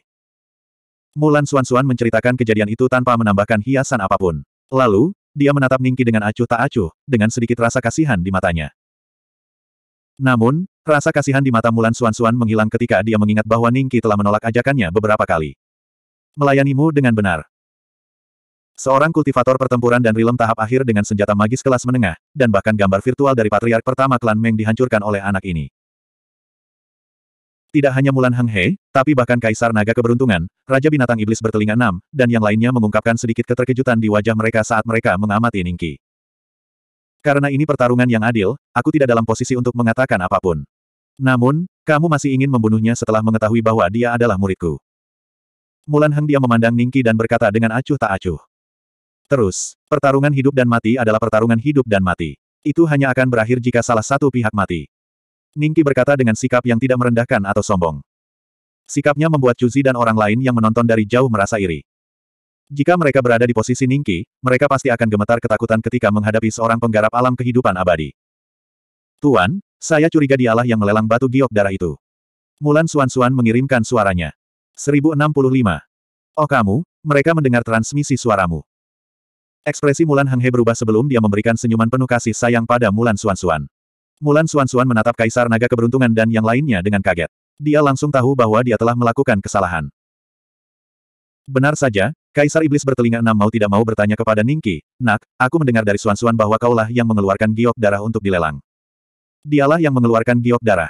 Mulan Suan-Suan menceritakan kejadian itu tanpa menambahkan hiasan apapun. Lalu, dia menatap Ningki dengan acuh tak acuh, dengan sedikit rasa kasihan di matanya. Namun, rasa kasihan di mata Mulan Suan-Suan menghilang ketika dia mengingat bahwa Ningki telah menolak ajakannya beberapa kali. Melayanimu dengan benar. Seorang kultivator pertempuran dan rilem tahap akhir dengan senjata magis kelas menengah, dan bahkan gambar virtual dari patriark pertama klan Meng dihancurkan oleh anak ini. Tidak hanya Mulan Heng He, tapi bahkan Kaisar Naga Keberuntungan, Raja Binatang Iblis Bertelinga Enam, dan yang lainnya mengungkapkan sedikit keterkejutan di wajah mereka saat mereka mengamati Ningki. Karena ini pertarungan yang adil, aku tidak dalam posisi untuk mengatakan apapun. Namun, kamu masih ingin membunuhnya setelah mengetahui bahwa dia adalah muridku. Mulan Heng dia memandang Ningki dan berkata dengan acuh tak acuh. Terus, pertarungan hidup dan mati adalah pertarungan hidup dan mati. Itu hanya akan berakhir jika salah satu pihak mati. Ningki berkata dengan sikap yang tidak merendahkan atau sombong. Sikapnya membuat Cuzi dan orang lain yang menonton dari jauh merasa iri. Jika mereka berada di posisi Ningki, mereka pasti akan gemetar ketakutan ketika menghadapi seorang penggarap alam kehidupan abadi. Tuan, saya curiga dialah yang melelang batu giok darah itu. Mulan Suan-Suan mengirimkan suaranya. 1065. Oh kamu, mereka mendengar transmisi suaramu. Ekspresi Mulan Henghe berubah sebelum dia memberikan senyuman penuh kasih sayang pada Mulan suan Mulan Suan-Suan menatap Kaisar Naga Keberuntungan dan yang lainnya dengan kaget. Dia langsung tahu bahwa dia telah melakukan kesalahan. Benar saja, Kaisar Iblis bertelinga enam mau tidak mau bertanya kepada Ningki, Nak, aku mendengar dari Suan-Suan bahwa kaulah yang mengeluarkan giok darah untuk dilelang. Dialah yang mengeluarkan giok darah.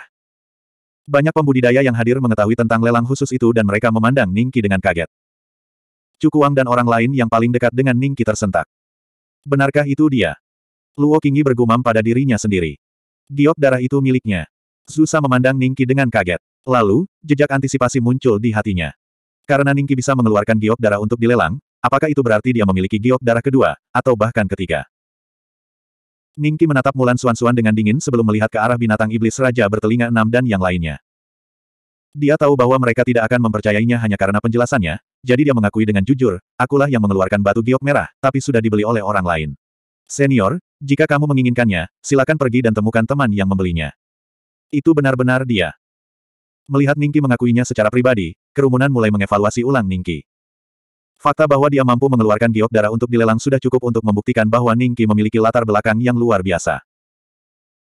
Banyak pembudidaya yang hadir mengetahui tentang lelang khusus itu dan mereka memandang Ningki dengan kaget. Cukuang dan orang lain yang paling dekat dengan Ningki tersentak. Benarkah itu dia? Luo Qingyi bergumam pada dirinya sendiri. Giok darah itu miliknya. Zusa memandang Ningki dengan kaget. Lalu, jejak antisipasi muncul di hatinya. Karena Ningki bisa mengeluarkan giok darah untuk dilelang, apakah itu berarti dia memiliki giok darah kedua, atau bahkan ketiga? Ningki menatap Mulan Suan-Suan dengan dingin sebelum melihat ke arah binatang iblis Raja bertelinga enam dan yang lainnya. Dia tahu bahwa mereka tidak akan mempercayainya hanya karena penjelasannya, jadi dia mengakui dengan jujur, akulah yang mengeluarkan batu giok merah, tapi sudah dibeli oleh orang lain. Senior, jika kamu menginginkannya, silakan pergi dan temukan teman yang membelinya. Itu benar-benar dia. Melihat Ningki mengakuinya secara pribadi, kerumunan mulai mengevaluasi ulang Ningki. Fakta bahwa dia mampu mengeluarkan giok darah untuk dilelang sudah cukup untuk membuktikan bahwa Ningki memiliki latar belakang yang luar biasa.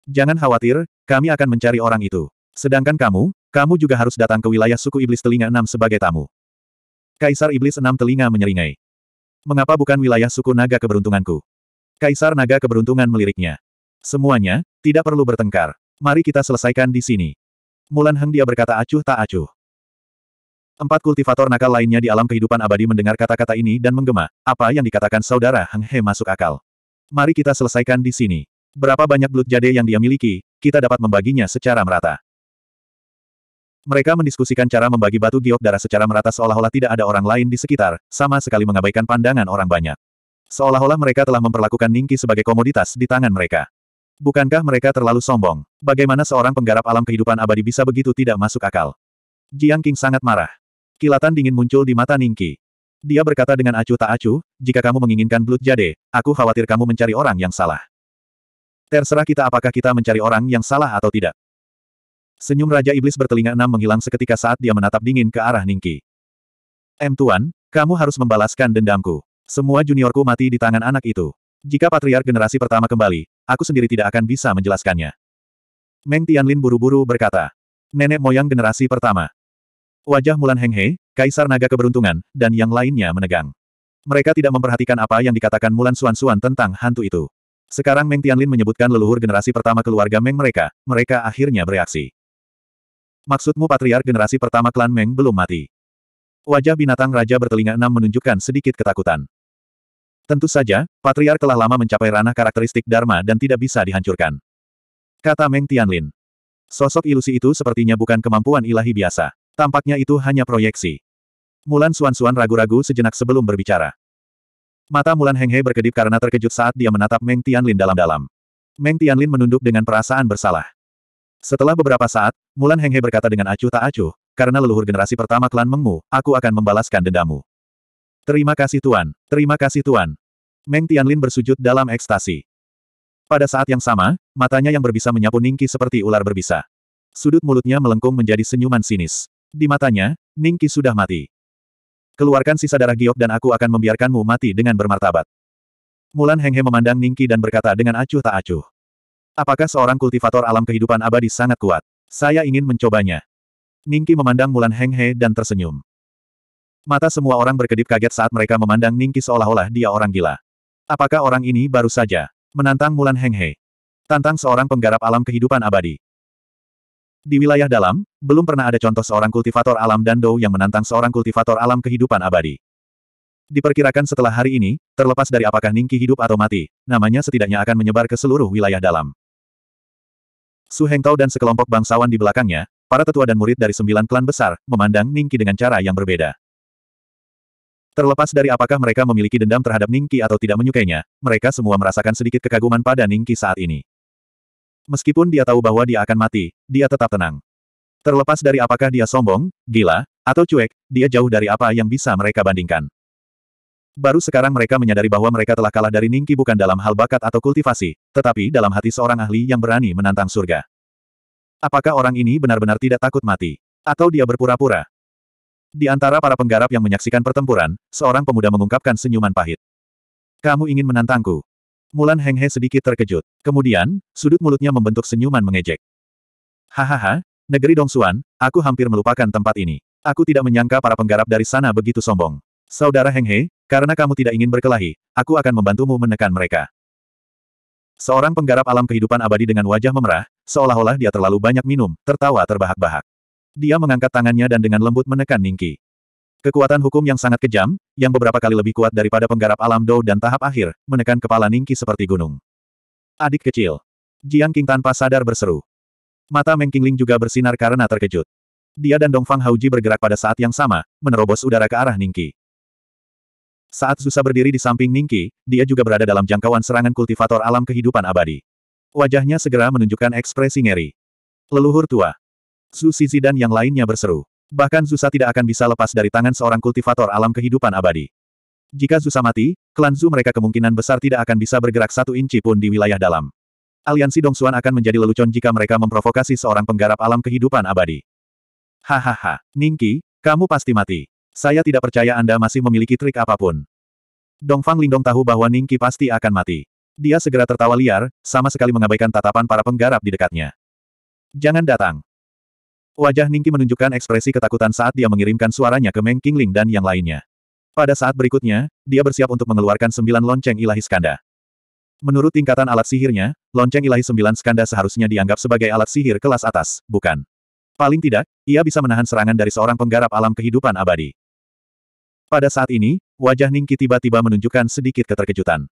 Jangan khawatir, kami akan mencari orang itu. Sedangkan kamu, kamu juga harus datang ke wilayah suku Iblis Telinga Enam sebagai tamu. Kaisar Iblis Enam Telinga menyeringai. Mengapa bukan wilayah suku naga keberuntunganku? Kaisar naga keberuntungan meliriknya. Semuanya, tidak perlu bertengkar. Mari kita selesaikan di sini. Mulan Heng dia berkata acuh tak acuh. Empat kultivator nakal lainnya di alam kehidupan abadi mendengar kata-kata ini dan menggema, apa yang dikatakan saudara Heng He masuk akal. Mari kita selesaikan di sini. Berapa banyak blood jade yang dia miliki, kita dapat membaginya secara merata. Mereka mendiskusikan cara membagi batu giok darah secara merata seolah-olah tidak ada orang lain di sekitar, sama sekali mengabaikan pandangan orang banyak. Seolah-olah mereka telah memperlakukan Ningki sebagai komoditas di tangan mereka. Bukankah mereka terlalu sombong? Bagaimana seorang penggarap alam kehidupan abadi bisa begitu tidak masuk akal? Jiang King sangat marah. Kilatan dingin muncul di mata Ningki. Dia berkata dengan acuh tak acuh, jika kamu menginginkan Blood Jade, aku khawatir kamu mencari orang yang salah. Terserah kita apakah kita mencari orang yang salah atau tidak. Senyum Raja Iblis bertelinga enam menghilang seketika saat dia menatap dingin ke arah Ningki. M Tuan, kamu harus membalaskan dendamku. Semua juniorku mati di tangan anak itu. Jika patriark generasi pertama kembali, aku sendiri tidak akan bisa menjelaskannya. Meng Tianlin buru-buru berkata. Nenek moyang generasi pertama. Wajah Mulan Henghe, Kaisar Naga Keberuntungan, dan yang lainnya menegang. Mereka tidak memperhatikan apa yang dikatakan Mulan Suan-Suan tentang hantu itu. Sekarang Meng Tianlin menyebutkan leluhur generasi pertama keluarga Meng mereka, mereka akhirnya bereaksi. Maksudmu patriar generasi pertama klan Meng belum mati? Wajah binatang raja bertelinga enam menunjukkan sedikit ketakutan. Tentu saja, patriar telah lama mencapai ranah karakteristik Dharma dan tidak bisa dihancurkan. Kata Meng Tianlin. Sosok ilusi itu sepertinya bukan kemampuan ilahi biasa. Tampaknya itu hanya proyeksi. Mulan Suan-Suan ragu-ragu sejenak sebelum berbicara. Mata Mulan He berkedip karena terkejut saat dia menatap Meng Tianlin dalam-dalam. Meng Tianlin menunduk dengan perasaan bersalah. Setelah beberapa saat, Mulan Henghe berkata dengan acuh tak acuh, karena leluhur generasi pertama klan Mengmu, aku akan membalaskan dendamu. Terima kasih Tuan, terima kasih Tuan. Meng Tianlin bersujud dalam ekstasi. Pada saat yang sama, matanya yang berbisa menyapu Ningki seperti ular berbisa. Sudut mulutnya melengkung menjadi senyuman sinis. Di matanya, Ningki sudah mati. Keluarkan sisa darah giok dan aku akan membiarkanmu mati dengan bermartabat. Mulan Henghe memandang Ningki dan berkata dengan acuh tak acuh. Apakah seorang kultivator alam kehidupan abadi sangat kuat? Saya ingin mencobanya. Ningki memandang Mulan Heng He dan tersenyum. Mata semua orang berkedip kaget saat mereka memandang Ningki seolah-olah dia orang gila. Apakah orang ini baru saja menantang Mulan Heng He? Tantang seorang penggarap alam kehidupan abadi. Di wilayah dalam, belum pernah ada contoh seorang kultivator alam dan Dou yang menantang seorang kultivator alam kehidupan abadi. Diperkirakan setelah hari ini, terlepas dari apakah Ningki hidup atau mati, namanya setidaknya akan menyebar ke seluruh wilayah dalam. Su heng Hengtao dan sekelompok bangsawan di belakangnya, para tetua dan murid dari sembilan klan besar, memandang Ningki dengan cara yang berbeda. Terlepas dari apakah mereka memiliki dendam terhadap Ningki atau tidak menyukainya, mereka semua merasakan sedikit kekaguman pada Ningki saat ini. Meskipun dia tahu bahwa dia akan mati, dia tetap tenang. Terlepas dari apakah dia sombong, gila, atau cuek, dia jauh dari apa yang bisa mereka bandingkan. Baru sekarang mereka menyadari bahwa mereka telah kalah dari Ningki bukan dalam hal bakat atau kultivasi, tetapi dalam hati seorang ahli yang berani menantang surga. Apakah orang ini benar-benar tidak takut mati? Atau dia berpura-pura? Di antara para penggarap yang menyaksikan pertempuran, seorang pemuda mengungkapkan senyuman pahit. Kamu ingin menantangku? Mulan Henghe sedikit terkejut. Kemudian, sudut mulutnya membentuk senyuman mengejek. Hahaha, negeri Dongsuan, aku hampir melupakan tempat ini. Aku tidak menyangka para penggarap dari sana begitu sombong. Saudara Henghe, karena kamu tidak ingin berkelahi, aku akan membantumu menekan mereka. Seorang penggarap alam kehidupan abadi dengan wajah memerah, seolah-olah dia terlalu banyak minum, tertawa terbahak-bahak. Dia mengangkat tangannya dan dengan lembut menekan Ningki. Kekuatan hukum yang sangat kejam, yang beberapa kali lebih kuat daripada penggarap alam Dou dan tahap akhir, menekan kepala Ningki seperti gunung. Adik kecil. Jiang King tanpa sadar berseru. Mata Meng Qingling juga bersinar karena terkejut. Dia dan Dongfang Hauji bergerak pada saat yang sama, menerobos udara ke arah Ningki. Saat Zusa berdiri di samping Ningki, dia juga berada dalam jangkauan serangan kultivator alam kehidupan abadi. Wajahnya segera menunjukkan ekspresi ngeri. Leluhur tua. Su Zizi dan yang lainnya berseru. Bahkan Zusa tidak akan bisa lepas dari tangan seorang kultivator alam kehidupan abadi. Jika Zusa mati, klan Zu mereka kemungkinan besar tidak akan bisa bergerak satu inci pun di wilayah dalam. Aliansi Dongsuan akan menjadi lelucon jika mereka memprovokasi seorang penggarap alam kehidupan abadi. Hahaha, Ningki, kamu pasti mati. Saya tidak percaya Anda masih memiliki trik apapun. Dongfang Lingdong tahu bahwa Ningki pasti akan mati. Dia segera tertawa liar, sama sekali mengabaikan tatapan para penggarap di dekatnya. Jangan datang. Wajah Ningki menunjukkan ekspresi ketakutan saat dia mengirimkan suaranya ke Meng Qingling dan yang lainnya. Pada saat berikutnya, dia bersiap untuk mengeluarkan sembilan lonceng ilahi skanda. Menurut tingkatan alat sihirnya, lonceng ilahi sembilan skanda seharusnya dianggap sebagai alat sihir kelas atas, bukan? Paling tidak, ia bisa menahan serangan dari seorang penggarap alam kehidupan abadi. Pada saat ini, wajah Ningki tiba-tiba menunjukkan sedikit keterkejutan.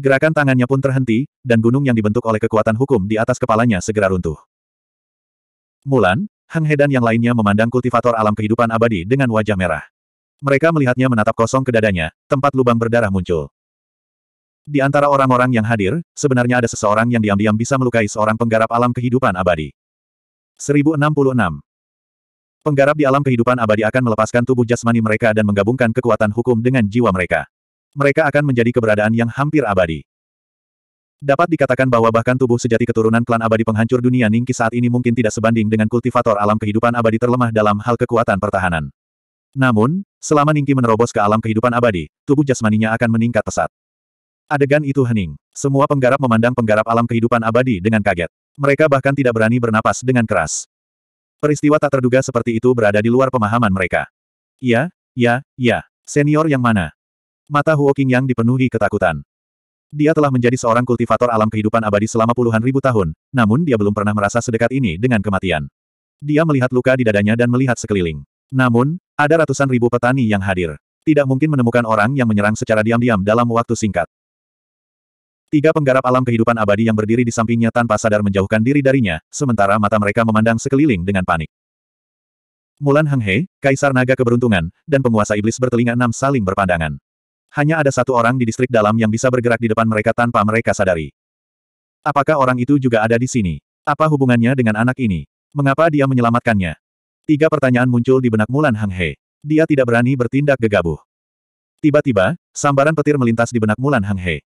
Gerakan tangannya pun terhenti, dan gunung yang dibentuk oleh kekuatan hukum di atas kepalanya segera runtuh. Mulan, Hang He dan yang lainnya memandang kultivator alam kehidupan abadi dengan wajah merah. Mereka melihatnya menatap kosong ke dadanya, tempat lubang berdarah muncul. Di antara orang-orang yang hadir, sebenarnya ada seseorang yang diam-diam bisa melukai seorang penggarap alam kehidupan abadi. 1066 Penggarap di alam kehidupan abadi akan melepaskan tubuh jasmani mereka dan menggabungkan kekuatan hukum dengan jiwa mereka. Mereka akan menjadi keberadaan yang hampir abadi. Dapat dikatakan bahwa bahkan tubuh sejati keturunan klan abadi penghancur dunia Ningki saat ini mungkin tidak sebanding dengan kultivator alam kehidupan abadi terlemah dalam hal kekuatan pertahanan. Namun, selama Ningki menerobos ke alam kehidupan abadi, tubuh jasmaninya akan meningkat pesat. Adegan itu hening. Semua penggarap memandang penggarap alam kehidupan abadi dengan kaget. Mereka bahkan tidak berani bernapas dengan keras. Peristiwa tak terduga seperti itu berada di luar pemahaman mereka. Ya, ya, ya. Senior yang mana? Mata Huo yang dipenuhi ketakutan. Dia telah menjadi seorang kultivator alam kehidupan abadi selama puluhan ribu tahun, namun dia belum pernah merasa sedekat ini dengan kematian. Dia melihat luka di dadanya dan melihat sekeliling. Namun, ada ratusan ribu petani yang hadir. Tidak mungkin menemukan orang yang menyerang secara diam-diam dalam waktu singkat. Tiga penggarap alam kehidupan abadi yang berdiri di sampingnya tanpa sadar menjauhkan diri darinya, sementara mata mereka memandang sekeliling dengan panik. Mulan He, Kaisar Naga Keberuntungan, dan penguasa iblis bertelinga enam saling berpandangan. Hanya ada satu orang di distrik dalam yang bisa bergerak di depan mereka tanpa mereka sadari. Apakah orang itu juga ada di sini? Apa hubungannya dengan anak ini? Mengapa dia menyelamatkannya? Tiga pertanyaan muncul di benak Mulan He. Dia tidak berani bertindak gegabah. Tiba-tiba, sambaran petir melintas di benak Mulan He.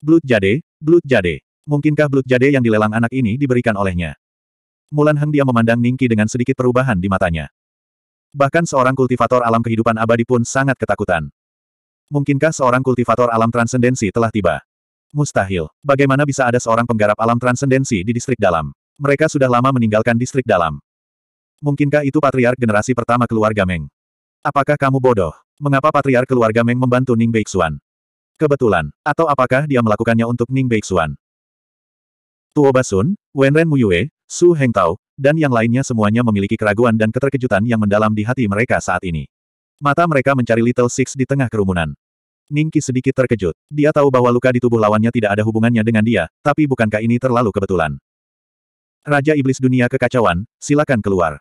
Blood Jade, Blood Jade. Mungkinkah Blood Jade yang dilelang anak ini diberikan olehnya? Mulan Heng dia memandang Ningki dengan sedikit perubahan di matanya. Bahkan seorang kultivator alam kehidupan abadi pun sangat ketakutan. Mungkinkah seorang kultivator alam transendensi telah tiba? Mustahil. Bagaimana bisa ada seorang penggarap alam transendensi di distrik dalam? Mereka sudah lama meninggalkan distrik dalam. Mungkinkah itu patriark generasi pertama keluarga Meng? Apakah kamu bodoh? Mengapa patriark keluarga Meng membantu Ning Beixuan? Kebetulan. Atau apakah dia melakukannya untuk Ning Beixuan? Tuo Basun, Wenren Muyue, Su Hengtao, dan yang lainnya semuanya memiliki keraguan dan keterkejutan yang mendalam di hati mereka saat ini. Mata mereka mencari Little Six di tengah kerumunan. Ningki sedikit terkejut. Dia tahu bahwa luka di tubuh lawannya tidak ada hubungannya dengan dia, tapi bukankah ini terlalu kebetulan? Raja Iblis Dunia Kekacauan, silakan keluar.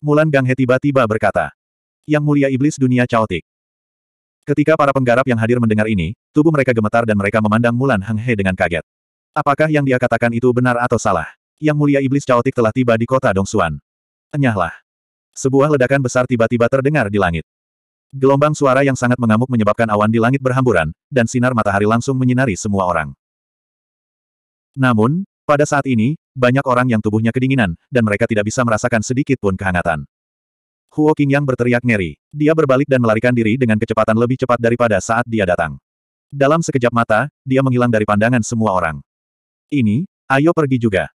Mulan Ganghe tiba-tiba berkata. Yang mulia Iblis Dunia Caotik. Ketika para penggarap yang hadir mendengar ini, tubuh mereka gemetar dan mereka memandang Mulan Heng He dengan kaget. Apakah yang dia katakan itu benar atau salah? Yang mulia iblis caotik telah tiba di kota Dongsuan. Enyahlah. Sebuah ledakan besar tiba-tiba terdengar di langit. Gelombang suara yang sangat mengamuk menyebabkan awan di langit berhamburan, dan sinar matahari langsung menyinari semua orang. Namun, pada saat ini, banyak orang yang tubuhnya kedinginan, dan mereka tidak bisa merasakan sedikit pun kehangatan. Huo yang berteriak ngeri. Dia berbalik dan melarikan diri dengan kecepatan lebih cepat daripada saat dia datang. Dalam sekejap mata, dia menghilang dari pandangan semua orang. Ini, ayo pergi juga.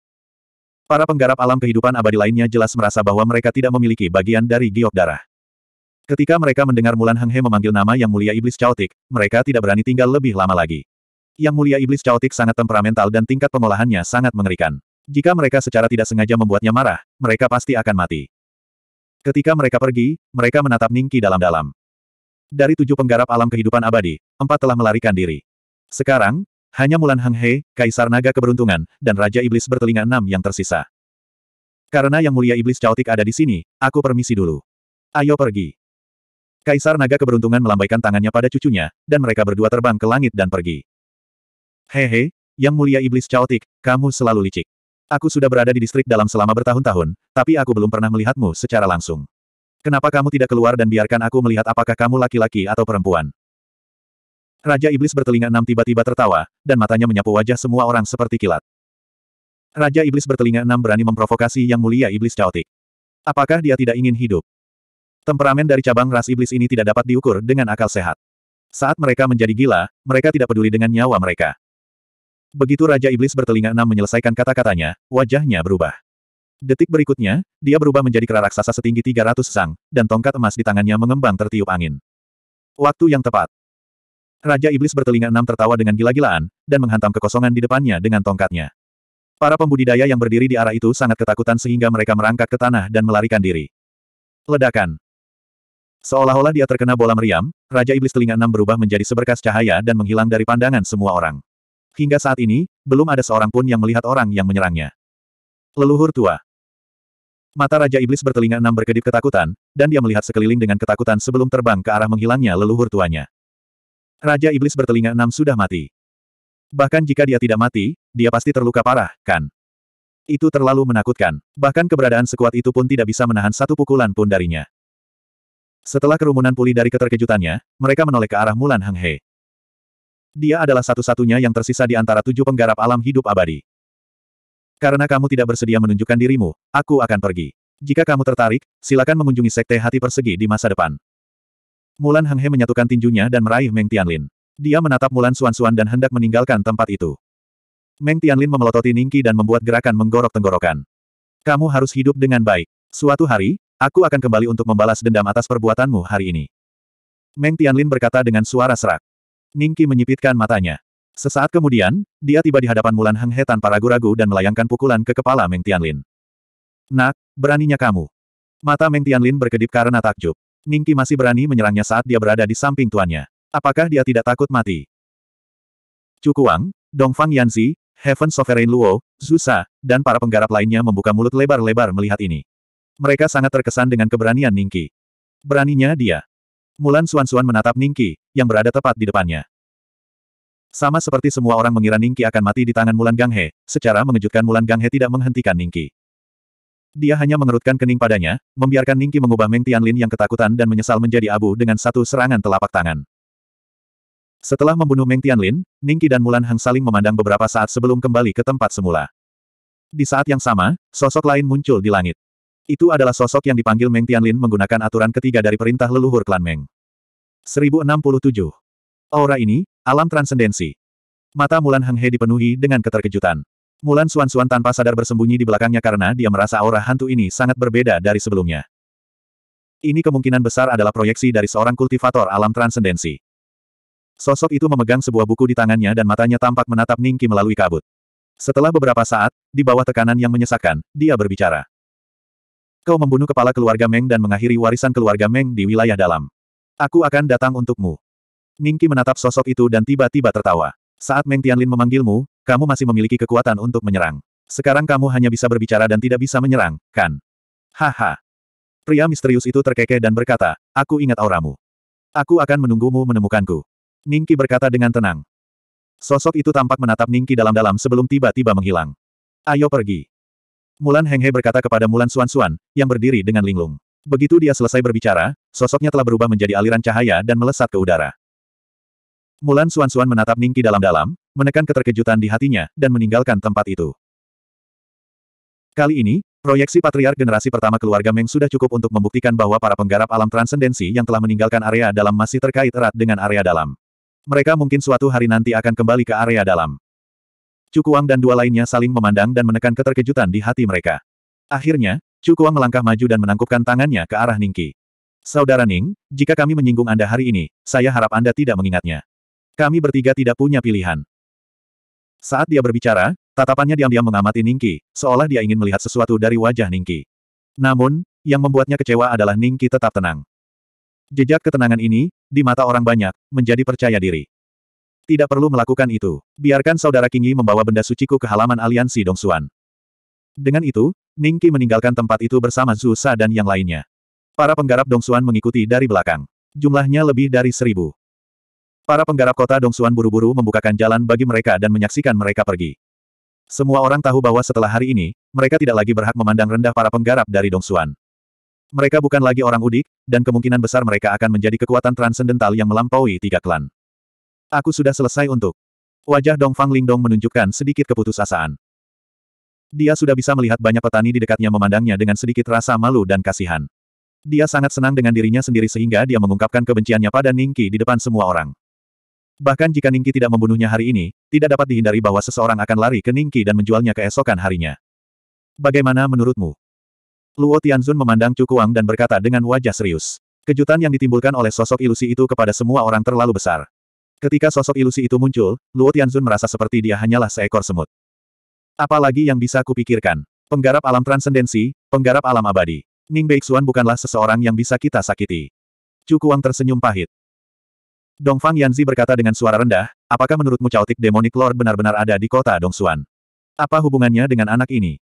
Para penggarap alam kehidupan abadi lainnya jelas merasa bahwa mereka tidak memiliki bagian dari giok darah. Ketika mereka mendengar Mulan Henghe memanggil nama Yang Mulia Iblis Chaotic, mereka tidak berani tinggal lebih lama lagi. Yang Mulia Iblis Chaotic sangat temperamental dan tingkat pengolahannya sangat mengerikan. Jika mereka secara tidak sengaja membuatnya marah, mereka pasti akan mati. Ketika mereka pergi, mereka menatap Ningki dalam-dalam. Dari tujuh penggarap alam kehidupan abadi, empat telah melarikan diri. Sekarang, hanya Mulan Heng He, Kaisar Naga Keberuntungan, dan Raja Iblis bertelinga enam yang tersisa. Karena Yang Mulia Iblis Caotik ada di sini, aku permisi dulu. Ayo pergi. Kaisar Naga Keberuntungan melambaikan tangannya pada cucunya, dan mereka berdua terbang ke langit dan pergi. Hehe, Yang Mulia Iblis Caotik, kamu selalu licik. Aku sudah berada di distrik dalam selama bertahun-tahun, tapi aku belum pernah melihatmu secara langsung. Kenapa kamu tidak keluar dan biarkan aku melihat apakah kamu laki-laki atau perempuan? Raja Iblis bertelinga enam tiba-tiba tertawa, dan matanya menyapu wajah semua orang seperti kilat. Raja Iblis bertelinga enam berani memprovokasi Yang Mulia Iblis Chaotic. Apakah dia tidak ingin hidup? Temperamen dari cabang ras iblis ini tidak dapat diukur dengan akal sehat. Saat mereka menjadi gila, mereka tidak peduli dengan nyawa mereka. Begitu Raja Iblis bertelinga enam menyelesaikan kata-katanya, wajahnya berubah. Detik berikutnya, dia berubah menjadi kera raksasa setinggi 300 sang, dan tongkat emas di tangannya mengembang tertiup angin. Waktu yang tepat. Raja Iblis bertelinga enam tertawa dengan gila-gilaan, dan menghantam kekosongan di depannya dengan tongkatnya. Para pembudidaya yang berdiri di arah itu sangat ketakutan sehingga mereka merangkak ke tanah dan melarikan diri. Ledakan. Seolah-olah dia terkena bola meriam, Raja Iblis telinga enam berubah menjadi seberkas cahaya dan menghilang dari pandangan semua orang. Hingga saat ini, belum ada seorang pun yang melihat orang yang menyerangnya. Leluhur tua. Mata Raja Iblis bertelinga enam berkedip ketakutan, dan dia melihat sekeliling dengan ketakutan sebelum terbang ke arah menghilangnya leluhur tuanya. Raja Iblis bertelinga enam sudah mati. Bahkan jika dia tidak mati, dia pasti terluka parah, kan? Itu terlalu menakutkan. Bahkan keberadaan sekuat itu pun tidak bisa menahan satu pukulan pun darinya. Setelah kerumunan pulih dari keterkejutannya, mereka menoleh ke arah Mulan Hang He. Dia adalah satu-satunya yang tersisa di antara tujuh penggarap alam hidup abadi. Karena kamu tidak bersedia menunjukkan dirimu, aku akan pergi. Jika kamu tertarik, silakan mengunjungi Sekte Hati Persegi di masa depan. Mulan He menyatukan tinjunya dan meraih Meng Tianlin. Dia menatap Mulan Suan-Suan dan hendak meninggalkan tempat itu. Meng Tianlin memelototi Ningki dan membuat gerakan menggorok tenggorokan. Kamu harus hidup dengan baik. Suatu hari, aku akan kembali untuk membalas dendam atas perbuatanmu hari ini. Meng Tianlin berkata dengan suara serak. Ningki menyipitkan matanya. Sesaat kemudian, dia tiba di hadapan Mulan Heng He tanpa ragu-ragu dan melayangkan pukulan ke kepala Meng Tianlin. Nak, beraninya kamu. Mata Meng Tianlin berkedip karena takjub. Ningki masih berani menyerangnya saat dia berada di samping tuannya. Apakah dia tidak takut mati? Cukuang, Dongfang Yanzi, Heaven Sovereign Luo, Zusa, dan para penggarap lainnya membuka mulut lebar-lebar melihat ini. Mereka sangat terkesan dengan keberanian Ningki. Beraninya dia. Mulan Suan-Suan menatap Ningki, yang berada tepat di depannya. Sama seperti semua orang mengira Ningki akan mati di tangan Mulan Ganghe, secara mengejutkan Mulan Ganghe tidak menghentikan Ningki. Dia hanya mengerutkan kening padanya, membiarkan Ningki mengubah Meng Lin yang ketakutan dan menyesal menjadi abu dengan satu serangan telapak tangan. Setelah membunuh Meng Lin, Ningki dan Mulan Hang saling memandang beberapa saat sebelum kembali ke tempat semula. Di saat yang sama, sosok lain muncul di langit. Itu adalah sosok yang dipanggil Meng Tianlin menggunakan aturan ketiga dari perintah leluhur klan Meng. 1067. Aura ini, alam transendensi. Mata Mulan Heng He dipenuhi dengan keterkejutan. Mulan Suan-Suan tanpa sadar bersembunyi di belakangnya karena dia merasa aura hantu ini sangat berbeda dari sebelumnya. Ini kemungkinan besar adalah proyeksi dari seorang kultivator alam transendensi. Sosok itu memegang sebuah buku di tangannya dan matanya tampak menatap Ningki melalui kabut. Setelah beberapa saat, di bawah tekanan yang menyesakkan, dia berbicara. Kau membunuh kepala keluarga Meng dan mengakhiri warisan keluarga Meng di wilayah dalam. Aku akan datang untukmu. Ningki menatap sosok itu dan tiba-tiba tertawa. Saat Meng Tianlin memanggilmu, kamu masih memiliki kekuatan untuk menyerang. Sekarang kamu hanya bisa berbicara dan tidak bisa menyerang, kan? Haha. Pria misterius itu terkekeh dan berkata, aku ingat auramu. Aku akan menunggumu menemukanku. Ningki berkata dengan tenang. Sosok itu tampak menatap Ningki dalam-dalam sebelum tiba-tiba menghilang. Ayo pergi. Mulan Henghe berkata kepada Mulan Suan-Suan, yang berdiri dengan linglung. Begitu dia selesai berbicara, sosoknya telah berubah menjadi aliran cahaya dan melesat ke udara. Mulan Suan-Suan menatap Ningki dalam-dalam, menekan keterkejutan di hatinya, dan meninggalkan tempat itu. Kali ini, proyeksi patriark generasi pertama keluarga Meng sudah cukup untuk membuktikan bahwa para penggarap alam transendensi yang telah meninggalkan area dalam masih terkait erat dengan area dalam. Mereka mungkin suatu hari nanti akan kembali ke area dalam. Cukuang dan dua lainnya saling memandang dan menekan keterkejutan di hati mereka. Akhirnya, Cukuang melangkah maju dan menangkupkan tangannya ke arah Ningki. Saudara Ning, jika kami menyinggung Anda hari ini, saya harap Anda tidak mengingatnya. Kami bertiga tidak punya pilihan. Saat dia berbicara, tatapannya diam-diam mengamati Ningki, seolah dia ingin melihat sesuatu dari wajah Ningki. Namun, yang membuatnya kecewa adalah Ningki tetap tenang. Jejak ketenangan ini, di mata orang banyak, menjadi percaya diri. Tidak perlu melakukan itu. Biarkan saudara Kingi membawa benda suciku ke halaman aliansi Dongsuan. Dengan itu, Ningqi meninggalkan tempat itu bersama Zusa dan yang lainnya. Para penggarap Dongsuan mengikuti dari belakang. Jumlahnya lebih dari seribu. Para penggarap kota Dongsuan buru-buru membukakan jalan bagi mereka dan menyaksikan mereka pergi. Semua orang tahu bahwa setelah hari ini, mereka tidak lagi berhak memandang rendah para penggarap dari Dongsuan. Mereka bukan lagi orang udik, dan kemungkinan besar mereka akan menjadi kekuatan transendental yang melampaui tiga klan. Aku sudah selesai untuk. Wajah Dong Fang Lingdong menunjukkan sedikit keputusasaan. Dia sudah bisa melihat banyak petani di dekatnya memandangnya dengan sedikit rasa malu dan kasihan. Dia sangat senang dengan dirinya sendiri sehingga dia mengungkapkan kebenciannya pada Ningki di depan semua orang. Bahkan jika Ningki tidak membunuhnya hari ini, tidak dapat dihindari bahwa seseorang akan lari ke Ningki dan menjualnya keesokan harinya. Bagaimana menurutmu? Luo Tianzun memandang Cukuang dan berkata dengan wajah serius. Kejutan yang ditimbulkan oleh sosok ilusi itu kepada semua orang terlalu besar. Ketika sosok ilusi itu muncul, Luo Tianzun merasa seperti dia hanyalah seekor semut. Apalagi yang bisa kupikirkan? Penggarap alam transendensi, penggarap alam abadi. Ning Beixuan bukanlah seseorang yang bisa kita sakiti. Cukuang tersenyum pahit. Dongfang Yanzi berkata dengan suara rendah, apakah menurutmu caotik demonic lord benar-benar ada di kota Dongsuan? Apa hubungannya dengan anak ini?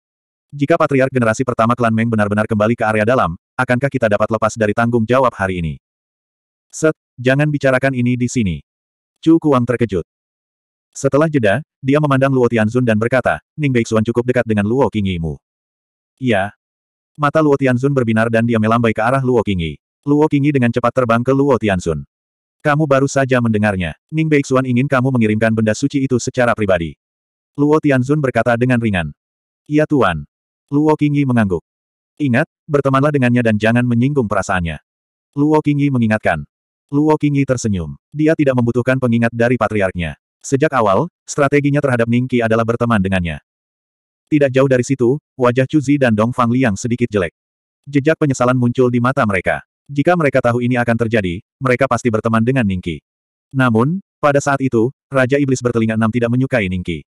Jika patriark generasi pertama klan Meng benar-benar kembali ke area dalam, akankah kita dapat lepas dari tanggung jawab hari ini? Set, jangan bicarakan ini di sini. Chu Kuang terkejut. Setelah jeda, dia memandang Luo Tianzun dan berkata, Ning Beixuan cukup dekat dengan Luo mu. Ya. Mata Luo Tianzun berbinar dan dia melambai ke arah Luo Qingyi. Luo Qingyi dengan cepat terbang ke Luo Tianzun. Kamu baru saja mendengarnya. Ning Beixuan ingin kamu mengirimkan benda suci itu secara pribadi. Luo Tianzun berkata dengan ringan. Ya Tuan. Luo Qingyi mengangguk. Ingat, bertemanlah dengannya dan jangan menyinggung perasaannya. Luo Qingyi mengingatkan. Luo Qingyi tersenyum. Dia tidak membutuhkan pengingat dari patriarknya. Sejak awal, strateginya terhadap Ningqi adalah berteman dengannya. Tidak jauh dari situ, wajah Chu Zi dan Dong Fang Liang sedikit jelek. Jejak penyesalan muncul di mata mereka. Jika mereka tahu ini akan terjadi, mereka pasti berteman dengan Ningqi. Namun, pada saat itu, Raja Iblis bertelinga enam tidak menyukai Ningqi.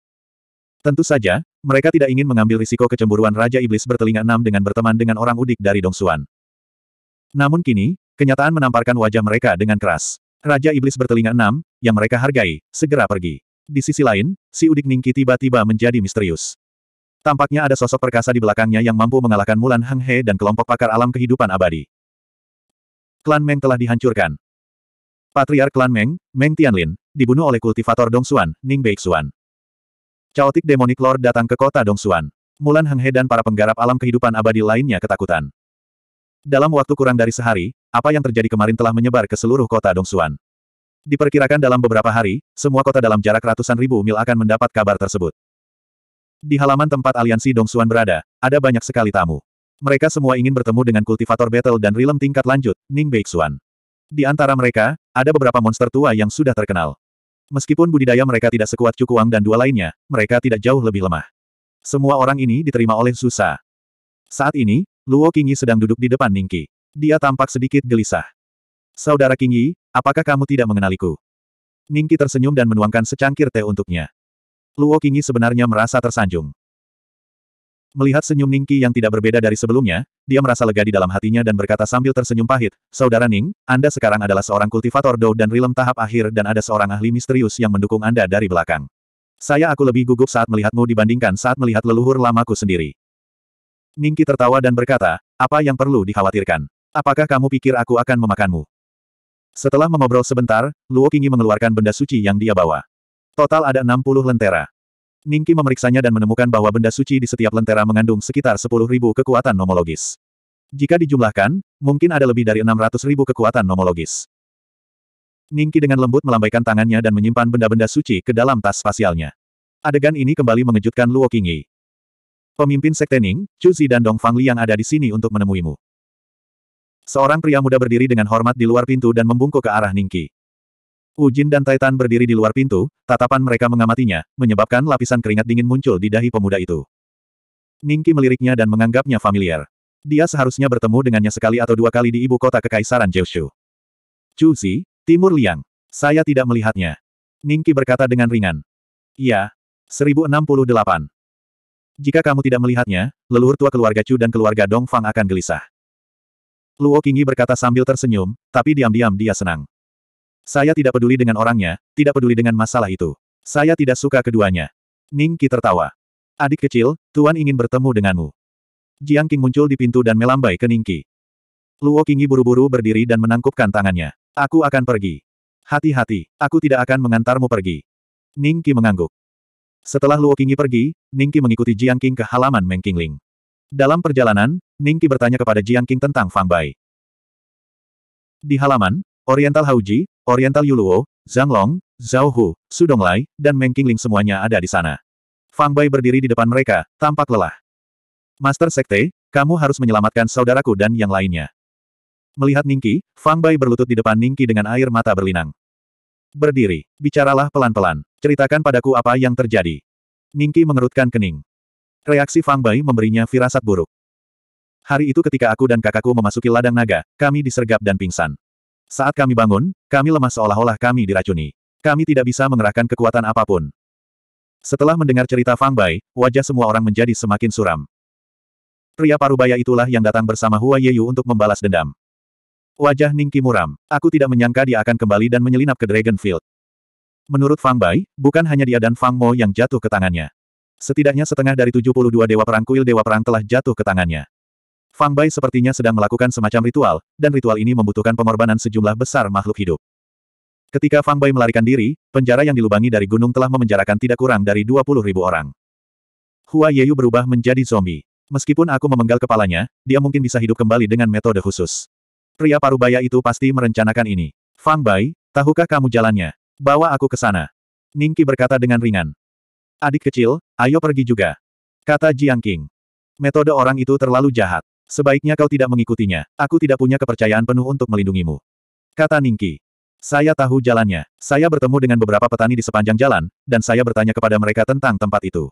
Tentu saja, mereka tidak ingin mengambil risiko kecemburuan Raja Iblis bertelinga enam dengan berteman dengan orang udik dari Dong Xuan. Namun kini, Kenyataan menamparkan wajah mereka dengan keras. Raja Iblis bertelinga enam, yang mereka hargai, segera pergi. Di sisi lain, si Udik Ningki tiba-tiba menjadi misterius. Tampaknya ada sosok perkasa di belakangnya yang mampu mengalahkan Mulan Heng He dan kelompok pakar alam kehidupan abadi. Klan Meng telah dihancurkan. Patriark Klan Meng, Meng Tianlin, dibunuh oleh kultivator Dongsuan, Ning Beixuan. Chaotic Demonic Lord datang ke kota Dongsuan. Mulan He dan para penggarap alam kehidupan abadi lainnya ketakutan. Dalam waktu kurang dari sehari, apa yang terjadi kemarin telah menyebar ke seluruh kota Dongsuan. Diperkirakan dalam beberapa hari, semua kota dalam jarak ratusan ribu mil akan mendapat kabar tersebut. Di halaman tempat aliansi Dongsuan berada, ada banyak sekali tamu. Mereka semua ingin bertemu dengan kultivator battle dan rilem tingkat lanjut, Ning Beixuan. Di antara mereka, ada beberapa monster tua yang sudah terkenal. Meskipun budidaya mereka tidak sekuat Cukuang dan dua lainnya, mereka tidak jauh lebih lemah. Semua orang ini diterima oleh Susa. Saat ini, Luo Qingyi sedang duduk di depan Ningki. Dia tampak sedikit gelisah. Saudara Qingyi, apakah kamu tidak mengenaliku? Ningki tersenyum dan menuangkan secangkir teh untuknya. Luo Qingyi sebenarnya merasa tersanjung. Melihat senyum Ningki yang tidak berbeda dari sebelumnya, dia merasa lega di dalam hatinya dan berkata sambil tersenyum pahit, Saudara Ning, Anda sekarang adalah seorang kultivator Dou dan Rilem tahap akhir dan ada seorang ahli misterius yang mendukung Anda dari belakang. Saya aku lebih gugup saat melihatmu dibandingkan saat melihat leluhur lamaku sendiri. Ningki tertawa dan berkata, apa yang perlu dikhawatirkan? Apakah kamu pikir aku akan memakanmu? Setelah mengobrol sebentar, Luo Qingyi mengeluarkan benda suci yang dia bawa. Total ada 60 lentera. Ningki memeriksanya dan menemukan bahwa benda suci di setiap lentera mengandung sekitar 10.000 kekuatan nomologis. Jika dijumlahkan, mungkin ada lebih dari 600.000 kekuatan nomologis. Ningki dengan lembut melambaikan tangannya dan menyimpan benda-benda suci ke dalam tas spasialnya. Adegan ini kembali mengejutkan Luo Qingyi. Pemimpin Sekte Ning, Chu Zi dan Dong Li yang ada di sini untuk menemuimu. Seorang pria muda berdiri dengan hormat di luar pintu dan membungkuk ke arah Ningki. Ujin dan Titan berdiri di luar pintu, tatapan mereka mengamatinya, menyebabkan lapisan keringat dingin muncul di dahi pemuda itu. Ningki meliriknya dan menganggapnya familiar. Dia seharusnya bertemu dengannya sekali atau dua kali di ibu kota Kekaisaran Jiuzhou. Chu Zi, Timur Liang. Saya tidak melihatnya. Ningki berkata dengan ringan. Iya. 1068. Jika kamu tidak melihatnya, leluhur tua keluarga Chu dan keluarga Dong Fang akan gelisah. Luo Qingyi berkata sambil tersenyum, tapi diam-diam dia senang. Saya tidak peduli dengan orangnya, tidak peduli dengan masalah itu. Saya tidak suka keduanya. Ning Qi tertawa. Adik kecil, Tuan ingin bertemu denganmu. Jiang Qing muncul di pintu dan melambai ke Ning Qi. Luo Qingyi buru-buru berdiri dan menangkupkan tangannya. Aku akan pergi. Hati-hati, aku tidak akan mengantarmu pergi. Ning Qi mengangguk. Setelah Luo Qingyi pergi, Ningqi mengikuti Jiang Qing ke halaman Meng Qingling. Dalam perjalanan, Ningqi bertanya kepada Jiang Qing tentang Fang Bai. Di halaman, Oriental Hauji, Oriental Yuluo, Zhang Long, Zhao Hu, Su Donglai, dan Meng Qingling semuanya ada di sana. Fang Bai berdiri di depan mereka, tampak lelah. Master Sekte, kamu harus menyelamatkan saudaraku dan yang lainnya. Melihat Ningqi, Fang Bai berlutut di depan Ningqi dengan air mata berlinang. Berdiri, bicaralah pelan-pelan, ceritakan padaku apa yang terjadi. Ningki mengerutkan kening. Reaksi Fang Bai memberinya firasat buruk. Hari itu ketika aku dan kakakku memasuki ladang naga, kami disergap dan pingsan. Saat kami bangun, kami lemah seolah-olah kami diracuni. Kami tidak bisa mengerahkan kekuatan apapun. Setelah mendengar cerita Fang Bai, wajah semua orang menjadi semakin suram. Pria parubaya itulah yang datang bersama Hua Yeyu untuk membalas dendam. Wajah Ningki muram. Aku tidak menyangka dia akan kembali dan menyelinap ke Dragon Field. Menurut Fang Bai, bukan hanya dia dan Fang Mo yang jatuh ke tangannya. Setidaknya setengah dari 72 dewa perang kuil dewa perang telah jatuh ke tangannya. Fang Bai sepertinya sedang melakukan semacam ritual, dan ritual ini membutuhkan pengorbanan sejumlah besar makhluk hidup. Ketika Fang Bai melarikan diri, penjara yang dilubangi dari gunung telah memenjarakan tidak kurang dari 20 ribu orang. Hua Yeyu berubah menjadi zombie. Meskipun aku memenggal kepalanya, dia mungkin bisa hidup kembali dengan metode khusus. Pria parubaya itu pasti merencanakan ini. Fang Bai, tahukah kamu jalannya? Bawa aku ke sana. Ningki berkata dengan ringan. Adik kecil, ayo pergi juga. Kata Jiang King. Metode orang itu terlalu jahat. Sebaiknya kau tidak mengikutinya. Aku tidak punya kepercayaan penuh untuk melindungimu. Kata Ningki. Saya tahu jalannya. Saya bertemu dengan beberapa petani di sepanjang jalan, dan saya bertanya kepada mereka tentang tempat itu.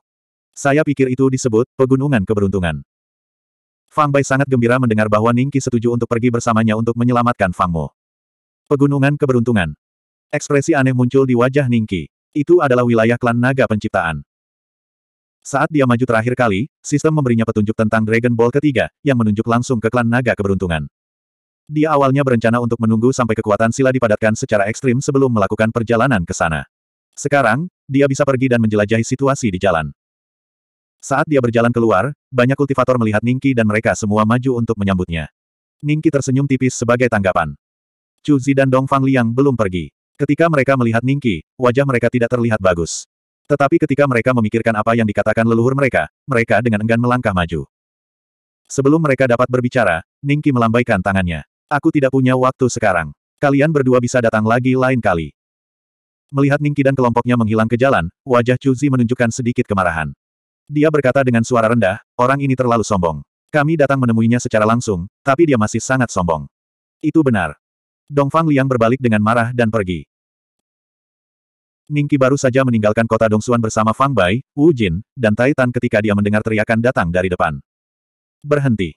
Saya pikir itu disebut pegunungan keberuntungan. Fang Bai sangat gembira mendengar bahwa Ningki setuju untuk pergi bersamanya untuk menyelamatkan Fang Mo. Pegunungan keberuntungan. Ekspresi aneh muncul di wajah Ningki. Itu adalah wilayah klan naga penciptaan. Saat dia maju terakhir kali, sistem memberinya petunjuk tentang Dragon Ball ketiga, yang menunjuk langsung ke klan naga keberuntungan. Dia awalnya berencana untuk menunggu sampai kekuatan sila dipadatkan secara ekstrim sebelum melakukan perjalanan ke sana. Sekarang, dia bisa pergi dan menjelajahi situasi di jalan. Saat dia berjalan keluar, banyak kultivator melihat Ningki dan mereka semua maju untuk menyambutnya. Ningki tersenyum tipis sebagai tanggapan. Chu Zi dan Dong Fang Liang belum pergi. Ketika mereka melihat Ningki, wajah mereka tidak terlihat bagus. Tetapi ketika mereka memikirkan apa yang dikatakan leluhur mereka, mereka dengan enggan melangkah maju. Sebelum mereka dapat berbicara, Ningki melambaikan tangannya. Aku tidak punya waktu sekarang. Kalian berdua bisa datang lagi lain kali. Melihat Ningki dan kelompoknya menghilang ke jalan, wajah Chu Zi menunjukkan sedikit kemarahan. Dia berkata dengan suara rendah, orang ini terlalu sombong. Kami datang menemuinya secara langsung, tapi dia masih sangat sombong. Itu benar. Dongfang Liang berbalik dengan marah dan pergi. Ningki baru saja meninggalkan kota Dongsuan bersama Fang Bai, Wu Jin, dan Tai Tan ketika dia mendengar teriakan datang dari depan. Berhenti.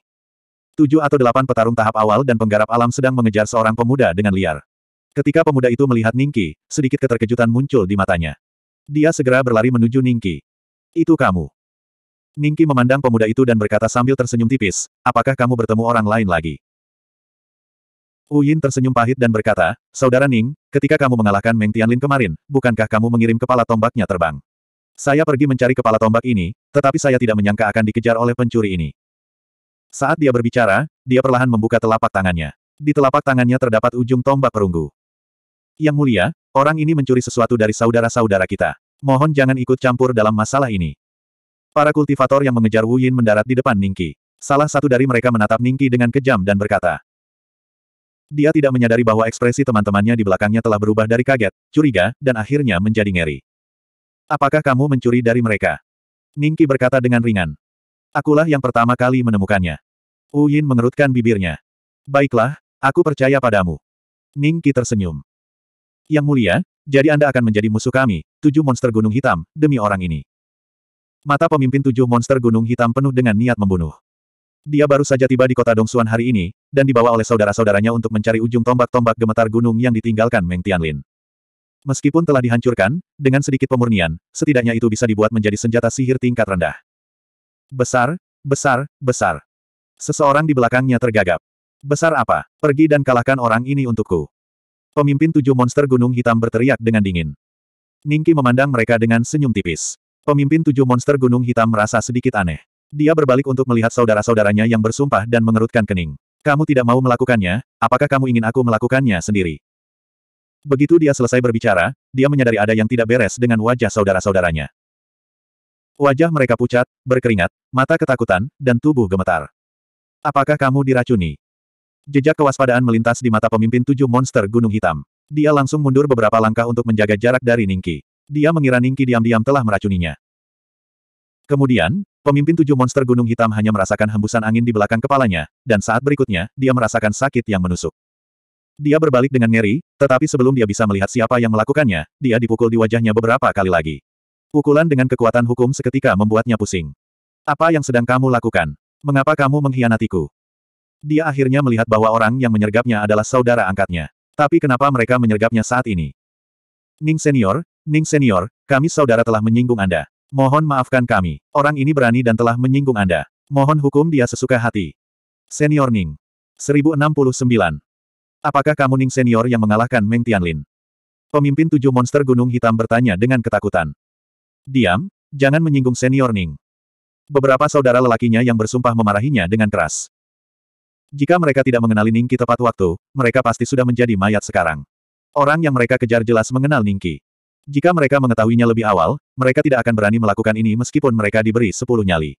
Tujuh atau delapan petarung tahap awal dan penggarap alam sedang mengejar seorang pemuda dengan liar. Ketika pemuda itu melihat Ningki, sedikit keterkejutan muncul di matanya. Dia segera berlari menuju Ningki. Itu kamu. Ningki memandang pemuda itu dan berkata sambil tersenyum tipis, apakah kamu bertemu orang lain lagi? Uyin tersenyum pahit dan berkata, Saudara Ning, ketika kamu mengalahkan Meng Tianlin kemarin, bukankah kamu mengirim kepala tombaknya terbang? Saya pergi mencari kepala tombak ini, tetapi saya tidak menyangka akan dikejar oleh pencuri ini. Saat dia berbicara, dia perlahan membuka telapak tangannya. Di telapak tangannya terdapat ujung tombak perunggu. Yang mulia, orang ini mencuri sesuatu dari saudara-saudara kita. Mohon jangan ikut campur dalam masalah ini. Para kultivator yang mengejar Wu Yin mendarat di depan Ningki. Salah satu dari mereka menatap Ningki dengan kejam dan berkata. Dia tidak menyadari bahwa ekspresi teman-temannya di belakangnya telah berubah dari kaget, curiga, dan akhirnya menjadi ngeri. Apakah kamu mencuri dari mereka? Ningki berkata dengan ringan. Akulah yang pertama kali menemukannya. Wu Yin mengerutkan bibirnya. Baiklah, aku percaya padamu. Ningki tersenyum. Yang mulia, jadi Anda akan menjadi musuh kami, tujuh monster gunung hitam, demi orang ini. Mata pemimpin tujuh monster gunung hitam penuh dengan niat membunuh. Dia baru saja tiba di kota Dongsuan hari ini, dan dibawa oleh saudara-saudaranya untuk mencari ujung tombak-tombak gemetar gunung yang ditinggalkan Meng Tianlin. Meskipun telah dihancurkan, dengan sedikit pemurnian, setidaknya itu bisa dibuat menjadi senjata sihir tingkat rendah. Besar, besar, besar. Seseorang di belakangnya tergagap. Besar apa? Pergi dan kalahkan orang ini untukku. Pemimpin tujuh monster gunung hitam berteriak dengan dingin. Ningki memandang mereka dengan senyum tipis. Pemimpin tujuh monster gunung hitam merasa sedikit aneh. Dia berbalik untuk melihat saudara-saudaranya yang bersumpah dan mengerutkan kening. Kamu tidak mau melakukannya, apakah kamu ingin aku melakukannya sendiri? Begitu dia selesai berbicara, dia menyadari ada yang tidak beres dengan wajah saudara-saudaranya. Wajah mereka pucat, berkeringat, mata ketakutan, dan tubuh gemetar. Apakah kamu diracuni? Jejak kewaspadaan melintas di mata pemimpin tujuh monster gunung hitam. Dia langsung mundur beberapa langkah untuk menjaga jarak dari Ningki. Dia mengira Ningki diam-diam telah meracuninya. Kemudian, pemimpin tujuh monster gunung hitam hanya merasakan hembusan angin di belakang kepalanya, dan saat berikutnya, dia merasakan sakit yang menusuk. Dia berbalik dengan ngeri, tetapi sebelum dia bisa melihat siapa yang melakukannya, dia dipukul di wajahnya beberapa kali lagi. Pukulan dengan kekuatan hukum seketika membuatnya pusing. Apa yang sedang kamu lakukan? Mengapa kamu mengkhianatiku? Dia akhirnya melihat bahwa orang yang menyergapnya adalah saudara angkatnya. Tapi kenapa mereka menyergapnya saat ini? Ning Senior, Ning Senior, kami saudara telah menyinggung Anda. Mohon maafkan kami. Orang ini berani dan telah menyinggung Anda. Mohon hukum dia sesuka hati. Senior Ning. 1069. Apakah kamu Ning Senior yang mengalahkan Meng Tianlin? Pemimpin tujuh monster gunung hitam bertanya dengan ketakutan. Diam, jangan menyinggung Senior Ning. Beberapa saudara lelakinya yang bersumpah memarahinya dengan keras. Jika mereka tidak mengenali Ningki tepat waktu, mereka pasti sudah menjadi mayat sekarang. Orang yang mereka kejar jelas mengenal Ningki. Jika mereka mengetahuinya lebih awal, mereka tidak akan berani melakukan ini meskipun mereka diberi sepuluh nyali.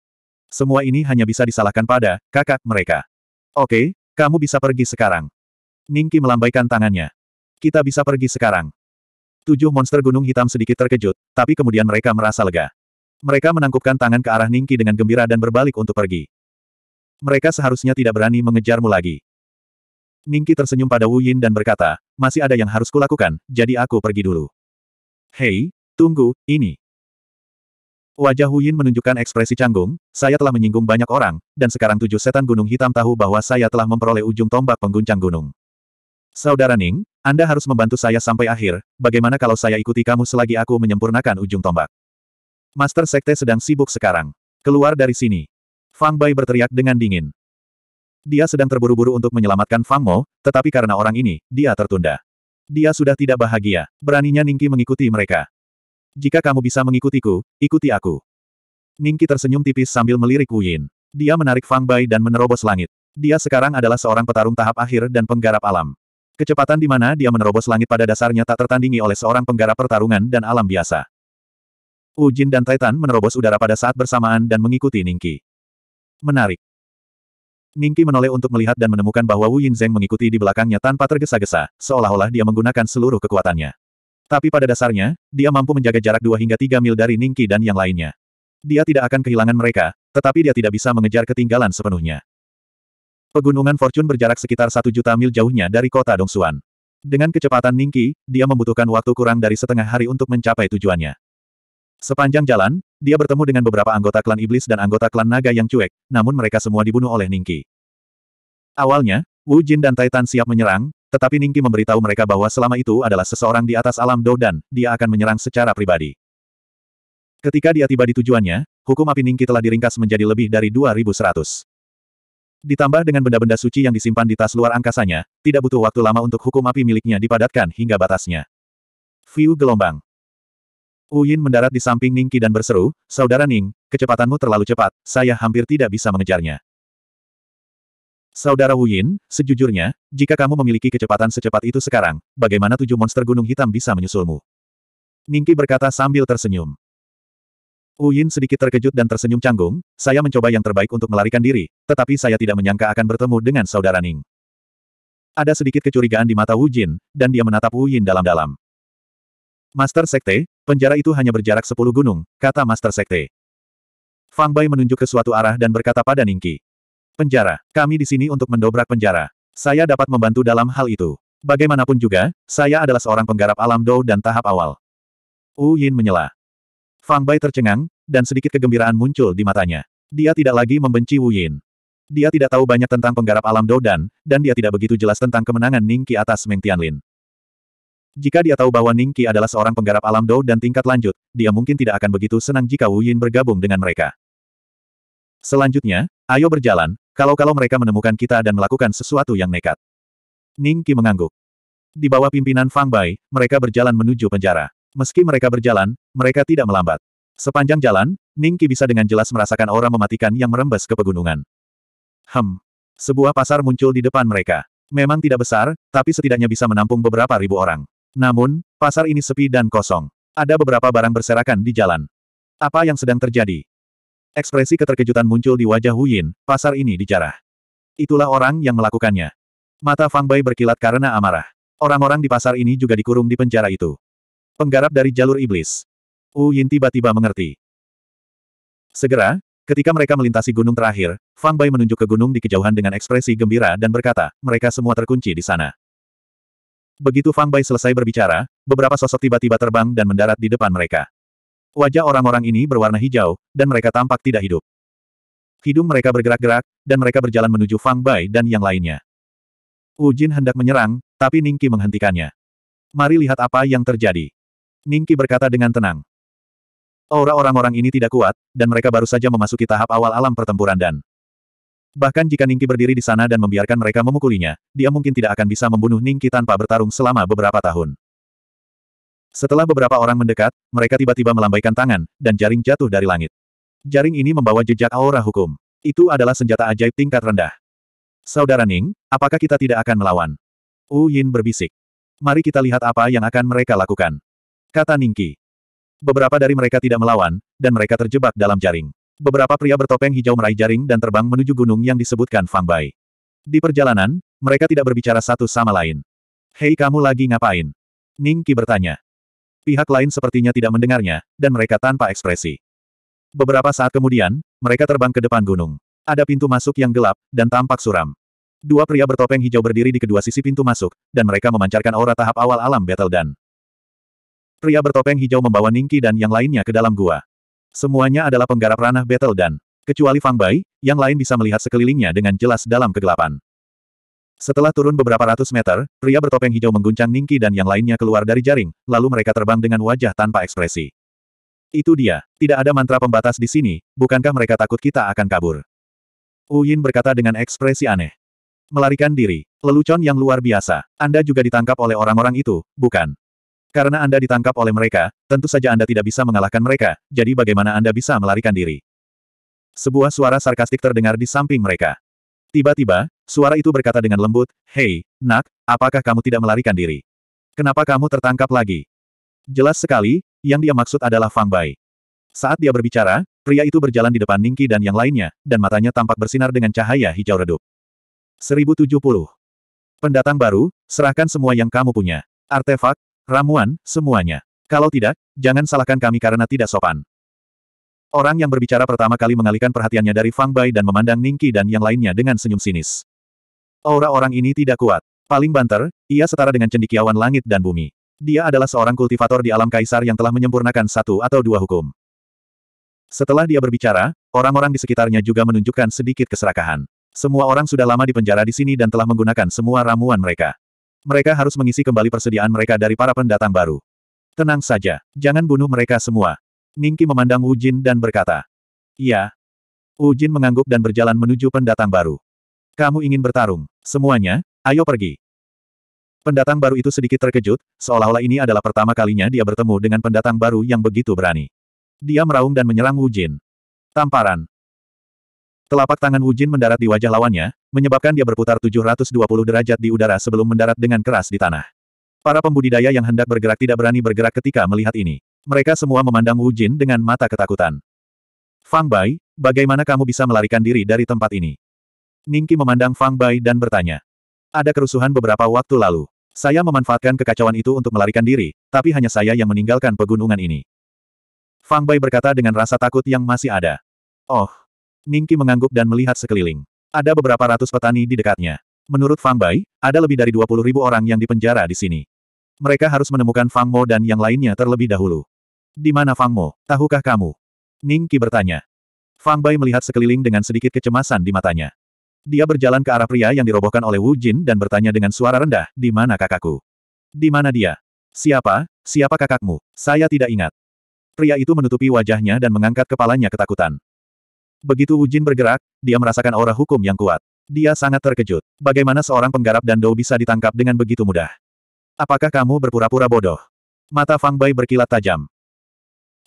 Semua ini hanya bisa disalahkan pada kakak mereka. Oke, kamu bisa pergi sekarang. Ningki melambaikan tangannya. Kita bisa pergi sekarang. Tujuh monster gunung hitam sedikit terkejut, tapi kemudian mereka merasa lega. Mereka menangkupkan tangan ke arah Ningki dengan gembira dan berbalik untuk pergi. Mereka seharusnya tidak berani mengejarmu lagi. Ningki tersenyum pada Wu Yin dan berkata, masih ada yang harus kulakukan, jadi aku pergi dulu. Hei, tunggu, ini. Wajah Huyin menunjukkan ekspresi canggung, saya telah menyinggung banyak orang, dan sekarang tujuh setan gunung hitam tahu bahwa saya telah memperoleh ujung tombak pengguncang gunung. Saudara Ning, Anda harus membantu saya sampai akhir, bagaimana kalau saya ikuti kamu selagi aku menyempurnakan ujung tombak? Master Sekte sedang sibuk sekarang. Keluar dari sini. Fang Bai berteriak dengan dingin. Dia sedang terburu-buru untuk menyelamatkan Fang Mo, tetapi karena orang ini, dia tertunda. Dia sudah tidak bahagia. Beraninya Ningki mengikuti mereka. Jika kamu bisa mengikutiku, ikuti aku. Ningki tersenyum tipis sambil melirik Wu Yin. Dia menarik Fang Bai dan menerobos langit. Dia sekarang adalah seorang petarung tahap akhir dan penggarap alam. Kecepatan di mana dia menerobos langit pada dasarnya tak tertandingi oleh seorang penggarap pertarungan dan alam biasa. Wu Jin dan Titan menerobos udara pada saat bersamaan dan mengikuti Ningki. Menarik. Ningki menoleh untuk melihat dan menemukan bahwa Wu Yinzeng mengikuti di belakangnya tanpa tergesa-gesa, seolah-olah dia menggunakan seluruh kekuatannya. Tapi pada dasarnya, dia mampu menjaga jarak dua hingga tiga mil dari Ningki dan yang lainnya. Dia tidak akan kehilangan mereka, tetapi dia tidak bisa mengejar ketinggalan sepenuhnya. Pegunungan Fortune berjarak sekitar satu juta mil jauhnya dari kota Dongsuan. Dengan kecepatan Ningki, dia membutuhkan waktu kurang dari setengah hari untuk mencapai tujuannya. Sepanjang jalan, dia bertemu dengan beberapa anggota klan iblis dan anggota klan naga yang cuek, namun mereka semua dibunuh oleh Ningki. Awalnya, Wu Jin dan Titan siap menyerang, tetapi Ningki memberitahu mereka bahwa selama itu adalah seseorang di atas alam Dou dan dia akan menyerang secara pribadi. Ketika dia tiba di tujuannya, hukum api Ningki telah diringkas menjadi lebih dari 2100. Ditambah dengan benda-benda suci yang disimpan di tas luar angkasanya, tidak butuh waktu lama untuk hukum api miliknya dipadatkan hingga batasnya. View gelombang. Uyin mendarat di samping Ningki dan berseru, Saudara Ning, kecepatanmu terlalu cepat, saya hampir tidak bisa mengejarnya. Saudara Uyin, sejujurnya, jika kamu memiliki kecepatan secepat itu sekarang, bagaimana tujuh monster gunung hitam bisa menyusulmu? Ningki berkata sambil tersenyum. Uyin sedikit terkejut dan tersenyum canggung, saya mencoba yang terbaik untuk melarikan diri, tetapi saya tidak menyangka akan bertemu dengan saudara Ning. Ada sedikit kecurigaan di mata Wu Jin, dan dia menatap Wu Yin dalam-dalam. Master Sekte, Penjara itu hanya berjarak sepuluh gunung, kata Master Sekte. Fang Bai menunjuk ke suatu arah dan berkata pada Ningki. Penjara, kami di sini untuk mendobrak penjara. Saya dapat membantu dalam hal itu. Bagaimanapun juga, saya adalah seorang penggarap alam Dou dan tahap awal. Wu Yin menyela. Fang Bai tercengang, dan sedikit kegembiraan muncul di matanya. Dia tidak lagi membenci Wu Yin. Dia tidak tahu banyak tentang penggarap alam Dou dan, dan dia tidak begitu jelas tentang kemenangan Ningki atas Meng Tianlin. Jika dia tahu bahwa Ning Qi adalah seorang penggarap alam Dou dan tingkat lanjut, dia mungkin tidak akan begitu senang jika Wu Yin bergabung dengan mereka. Selanjutnya, ayo berjalan, kalau-kalau mereka menemukan kita dan melakukan sesuatu yang nekat. Ning Qi mengangguk. Di bawah pimpinan Fang Bai, mereka berjalan menuju penjara. Meski mereka berjalan, mereka tidak melambat. Sepanjang jalan, Ning Qi bisa dengan jelas merasakan aura mematikan yang merembes ke pegunungan. Hem. Sebuah pasar muncul di depan mereka. Memang tidak besar, tapi setidaknya bisa menampung beberapa ribu orang. Namun, pasar ini sepi dan kosong. Ada beberapa barang berserakan di jalan. Apa yang sedang terjadi? Ekspresi keterkejutan muncul di wajah Hu Yin. pasar ini dijarah. Itulah orang yang melakukannya. Mata Fang Bai berkilat karena amarah. Orang-orang di pasar ini juga dikurung di penjara itu. Penggarap dari jalur iblis. Hu Yin tiba-tiba mengerti. Segera, ketika mereka melintasi gunung terakhir, Fang Bai menunjuk ke gunung di kejauhan dengan ekspresi gembira dan berkata, mereka semua terkunci di sana. Begitu Fang Bai selesai berbicara, beberapa sosok tiba-tiba terbang dan mendarat di depan mereka. Wajah orang-orang ini berwarna hijau, dan mereka tampak tidak hidup. Hidung mereka bergerak-gerak, dan mereka berjalan menuju Fang Bai dan yang lainnya. Wu Jin hendak menyerang, tapi Ningki menghentikannya. Mari lihat apa yang terjadi. Ningki berkata dengan tenang. Aura orang-orang ini tidak kuat, dan mereka baru saja memasuki tahap awal alam pertempuran dan Bahkan jika Ningki berdiri di sana dan membiarkan mereka memukulinya, dia mungkin tidak akan bisa membunuh Ningki tanpa bertarung selama beberapa tahun. Setelah beberapa orang mendekat, mereka tiba-tiba melambaikan tangan, dan jaring jatuh dari langit. Jaring ini membawa jejak aura hukum. Itu adalah senjata ajaib tingkat rendah. Saudara Ning, apakah kita tidak akan melawan? Wu Yin berbisik. Mari kita lihat apa yang akan mereka lakukan. Kata Ningki. Beberapa dari mereka tidak melawan, dan mereka terjebak dalam jaring beberapa pria bertopeng hijau meraih jaring dan terbang menuju gunung yang disebutkan Fangbai. Di perjalanan, mereka tidak berbicara satu sama lain. Hei kamu lagi ngapain? Ning Qi bertanya. Pihak lain sepertinya tidak mendengarnya, dan mereka tanpa ekspresi. Beberapa saat kemudian, mereka terbang ke depan gunung. Ada pintu masuk yang gelap, dan tampak suram. Dua pria bertopeng hijau berdiri di kedua sisi pintu masuk, dan mereka memancarkan aura tahap awal alam Battle Dan. Pria bertopeng hijau membawa Ningki dan yang lainnya ke dalam gua. Semuanya adalah penggarap ranah battle dan, kecuali Fang Bai, yang lain bisa melihat sekelilingnya dengan jelas dalam kegelapan. Setelah turun beberapa ratus meter, pria bertopeng hijau mengguncang Ningki dan yang lainnya keluar dari jaring, lalu mereka terbang dengan wajah tanpa ekspresi. Itu dia, tidak ada mantra pembatas di sini, bukankah mereka takut kita akan kabur? Uyin berkata dengan ekspresi aneh. Melarikan diri, lelucon yang luar biasa, Anda juga ditangkap oleh orang-orang itu, bukan? Karena Anda ditangkap oleh mereka, tentu saja Anda tidak bisa mengalahkan mereka, jadi bagaimana Anda bisa melarikan diri? Sebuah suara sarkastik terdengar di samping mereka. Tiba-tiba, suara itu berkata dengan lembut, Hei, nak, apakah kamu tidak melarikan diri? Kenapa kamu tertangkap lagi? Jelas sekali, yang dia maksud adalah Fang Bai. Saat dia berbicara, pria itu berjalan di depan Ningki dan yang lainnya, dan matanya tampak bersinar dengan cahaya hijau redup. 1070. Pendatang baru, serahkan semua yang kamu punya. Artefak, Ramuan, semuanya. Kalau tidak, jangan salahkan kami karena tidak sopan. Orang yang berbicara pertama kali mengalihkan perhatiannya dari Fang Bai dan memandang Ningki dan yang lainnya dengan senyum sinis. Aura orang ini tidak kuat. Paling banter, ia setara dengan cendikiawan langit dan bumi. Dia adalah seorang kultivator di alam kaisar yang telah menyempurnakan satu atau dua hukum. Setelah dia berbicara, orang-orang di sekitarnya juga menunjukkan sedikit keserakahan. Semua orang sudah lama dipenjara di sini dan telah menggunakan semua ramuan mereka. Mereka harus mengisi kembali persediaan mereka dari para pendatang baru. Tenang saja, jangan bunuh mereka semua. Ningki memandang Wu Jin dan berkata. Iya. Wu Jin mengangguk dan berjalan menuju pendatang baru. Kamu ingin bertarung, semuanya, ayo pergi. Pendatang baru itu sedikit terkejut, seolah-olah ini adalah pertama kalinya dia bertemu dengan pendatang baru yang begitu berani. Dia meraung dan menyerang Wu Jin. Tamparan, Telapak tangan Wu Jin mendarat di wajah lawannya, menyebabkan dia berputar 720 derajat di udara sebelum mendarat dengan keras di tanah. Para pembudidaya yang hendak bergerak tidak berani bergerak ketika melihat ini. Mereka semua memandang Wu Jin dengan mata ketakutan. Fang Bai, bagaimana kamu bisa melarikan diri dari tempat ini? Ningki memandang Fang Bai dan bertanya. Ada kerusuhan beberapa waktu lalu. Saya memanfaatkan kekacauan itu untuk melarikan diri, tapi hanya saya yang meninggalkan pegunungan ini. Fang Bai berkata dengan rasa takut yang masih ada. Oh, Ningki mengangguk dan melihat sekeliling. Ada beberapa ratus petani di dekatnya. Menurut Fang Bai, ada lebih dari 20 ribu orang yang dipenjara di sini. Mereka harus menemukan Fang Mo dan yang lainnya terlebih dahulu. Di mana Fang Mo? Tahukah kamu? Ningki bertanya. Fang Bai melihat sekeliling dengan sedikit kecemasan di matanya. Dia berjalan ke arah pria yang dirobohkan oleh Wu Jin dan bertanya dengan suara rendah, di mana kakakku? Di mana dia? Siapa? Siapa kakakmu? Saya tidak ingat. Pria itu menutupi wajahnya dan mengangkat kepalanya ketakutan. Begitu ujin bergerak, dia merasakan aura hukum yang kuat. Dia sangat terkejut. Bagaimana seorang penggarap dan dou bisa ditangkap dengan begitu mudah? Apakah kamu berpura-pura bodoh? Mata Fang Bai berkilat tajam.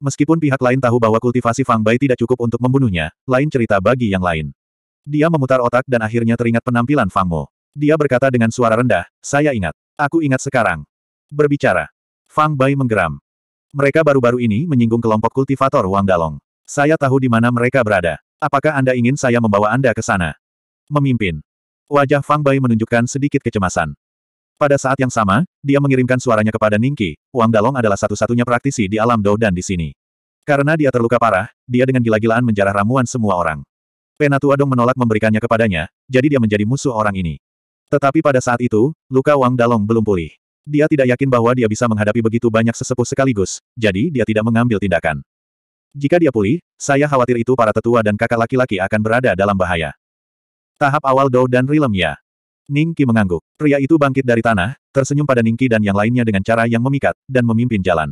Meskipun pihak lain tahu bahwa kultivasi Fang Bai tidak cukup untuk membunuhnya, lain cerita bagi yang lain. Dia memutar otak dan akhirnya teringat penampilan Fang Mo. Dia berkata dengan suara rendah, saya ingat. Aku ingat sekarang. Berbicara. Fang Bai menggeram. Mereka baru-baru ini menyinggung kelompok kultivator Wang Dalong. Saya tahu di mana mereka berada. Apakah Anda ingin saya membawa Anda ke sana? Memimpin. Wajah Fang Bai menunjukkan sedikit kecemasan. Pada saat yang sama, dia mengirimkan suaranya kepada Ningki, Wang Dalong adalah satu-satunya praktisi di alam Dou dan di sini. Karena dia terluka parah, dia dengan gila-gilaan menjarah ramuan semua orang. Penatua Dong menolak memberikannya kepadanya, jadi dia menjadi musuh orang ini. Tetapi pada saat itu, luka Wang Dalong belum pulih. Dia tidak yakin bahwa dia bisa menghadapi begitu banyak sesepuh sekaligus, jadi dia tidak mengambil tindakan. Jika dia pulih, saya khawatir itu para tetua dan kakak laki-laki akan berada dalam bahaya. Tahap awal Dou dan Rilem Ya. Ningki mengangguk. Pria itu bangkit dari tanah, tersenyum pada Ningki dan yang lainnya dengan cara yang memikat, dan memimpin jalan.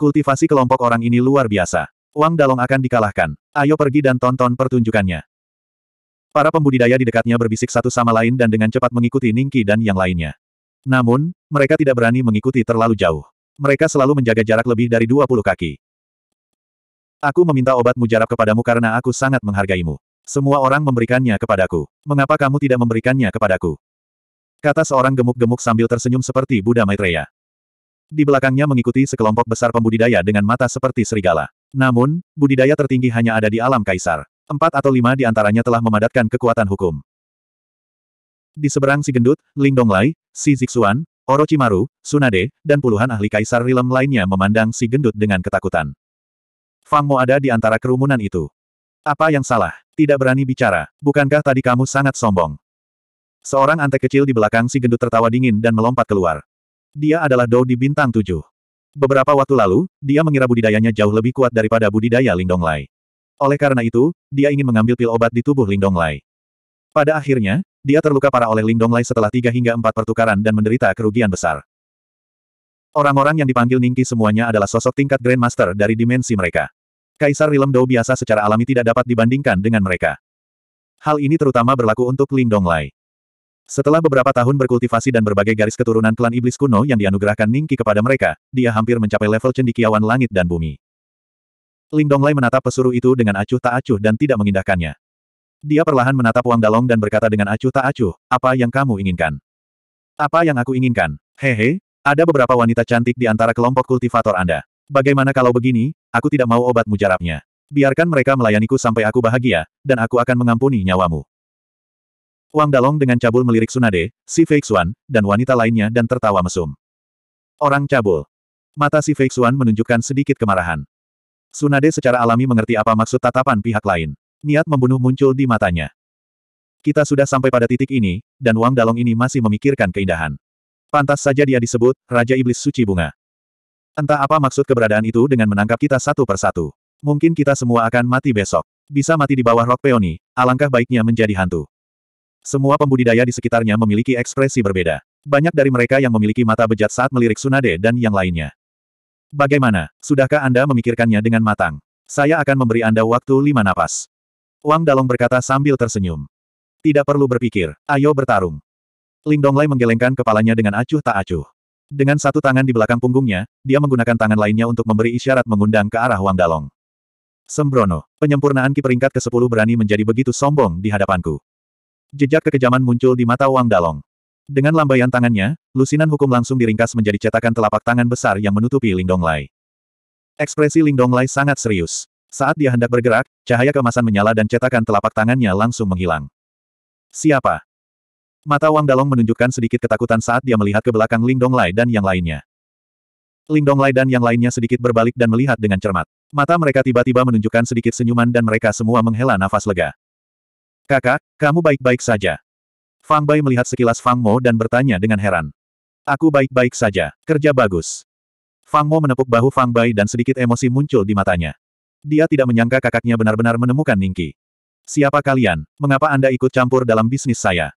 Kultivasi kelompok orang ini luar biasa. Wang Dalong akan dikalahkan. Ayo pergi dan tonton pertunjukannya. Para pembudidaya di dekatnya berbisik satu sama lain dan dengan cepat mengikuti Ningki dan yang lainnya. Namun, mereka tidak berani mengikuti terlalu jauh. Mereka selalu menjaga jarak lebih dari 20 kaki. Aku meminta obat mujarab kepadamu karena aku sangat menghargaimu. Semua orang memberikannya kepadaku. Mengapa kamu tidak memberikannya kepadaku? Kata seorang gemuk-gemuk sambil tersenyum seperti Buddha Maitreya. Di belakangnya mengikuti sekelompok besar pembudidaya dengan mata seperti serigala. Namun, budidaya tertinggi hanya ada di alam kaisar. Empat atau lima di antaranya telah memadatkan kekuatan hukum. Di seberang si gendut, Ling Donglai, si Zixuan, Orochimaru, Sunade, dan puluhan ahli kaisar rilem lainnya memandang si gendut dengan ketakutan. Fang Mo ada di antara kerumunan itu. Apa yang salah? Tidak berani bicara. Bukankah tadi kamu sangat sombong? Seorang antek kecil di belakang si gendut tertawa dingin dan melompat keluar. Dia adalah Dou di bintang tujuh. Beberapa waktu lalu, dia mengira budidayanya jauh lebih kuat daripada budidaya Lingdong Lai. Oleh karena itu, dia ingin mengambil pil obat di tubuh Lingdong Lai. Pada akhirnya, dia terluka parah oleh Lingdong Lai setelah tiga hingga empat pertukaran dan menderita kerugian besar. Orang-orang yang dipanggil Ningki semuanya adalah sosok tingkat Grandmaster dari dimensi mereka. Kaisar Rilem Dou biasa secara alami tidak dapat dibandingkan dengan mereka. Hal ini terutama berlaku untuk Ling Lai. Setelah beberapa tahun berkultivasi dan berbagai garis keturunan klan iblis kuno yang dianugerahkan Ningki kepada mereka, dia hampir mencapai level cendikiawan langit dan bumi. Ling Lai menatap pesuruh itu dengan acuh tak acuh dan tidak mengindahkannya. Dia perlahan menatap Wang Dalong dan berkata dengan acuh tak acuh, apa yang kamu inginkan? Apa yang aku inginkan? Hehe, ada beberapa wanita cantik di antara kelompok kultivator Anda. Bagaimana kalau begini, aku tidak mau obat mujarabnya. Biarkan mereka melayaniku sampai aku bahagia, dan aku akan mengampuni nyawamu. Wang Dalong dengan cabul melirik Sunade, si Fei Xuan, dan wanita lainnya dan tertawa mesum. Orang cabul. Mata si Fei Xuan menunjukkan sedikit kemarahan. Sunade secara alami mengerti apa maksud tatapan pihak lain. Niat membunuh muncul di matanya. Kita sudah sampai pada titik ini, dan Wang Dalong ini masih memikirkan keindahan. Pantas saja dia disebut, Raja Iblis Suci Bunga. Entah apa maksud keberadaan itu dengan menangkap kita satu persatu. Mungkin kita semua akan mati besok. Bisa mati di bawah rok peoni, alangkah baiknya menjadi hantu. Semua pembudidaya di sekitarnya memiliki ekspresi berbeda. Banyak dari mereka yang memiliki mata bejat saat melirik Sunade dan yang lainnya. Bagaimana, sudahkah Anda memikirkannya dengan matang? Saya akan memberi Anda waktu lima napas. Wang Dalong berkata sambil tersenyum. Tidak perlu berpikir, ayo bertarung. Ling Donglai menggelengkan kepalanya dengan acuh tak acuh. Dengan satu tangan di belakang punggungnya, dia menggunakan tangan lainnya untuk memberi isyarat mengundang ke arah Wang Dalong. Sembrono, penyempurnaan ki peringkat ke-10 berani menjadi begitu sombong di hadapanku. Jejak kekejaman muncul di mata Wang Dalong. Dengan lambaian tangannya, lusinan hukum langsung diringkas menjadi cetakan telapak tangan besar yang menutupi Ling Lai. Ekspresi Ling Lai sangat serius. Saat dia hendak bergerak, cahaya kemasan menyala dan cetakan telapak tangannya langsung menghilang. Siapa? Mata Wang Dalong menunjukkan sedikit ketakutan saat dia melihat ke belakang Ling Lai dan yang lainnya. Ling Lai dan yang lainnya sedikit berbalik dan melihat dengan cermat. Mata mereka tiba-tiba menunjukkan sedikit senyuman dan mereka semua menghela nafas lega. Kakak, kamu baik-baik saja. Fang Bai melihat sekilas Fang Mo dan bertanya dengan heran. Aku baik-baik saja, kerja bagus. Fang Mo menepuk bahu Fang Bai dan sedikit emosi muncul di matanya. Dia tidak menyangka kakaknya benar-benar menemukan Ningki. Siapa kalian? Mengapa Anda ikut campur dalam bisnis saya?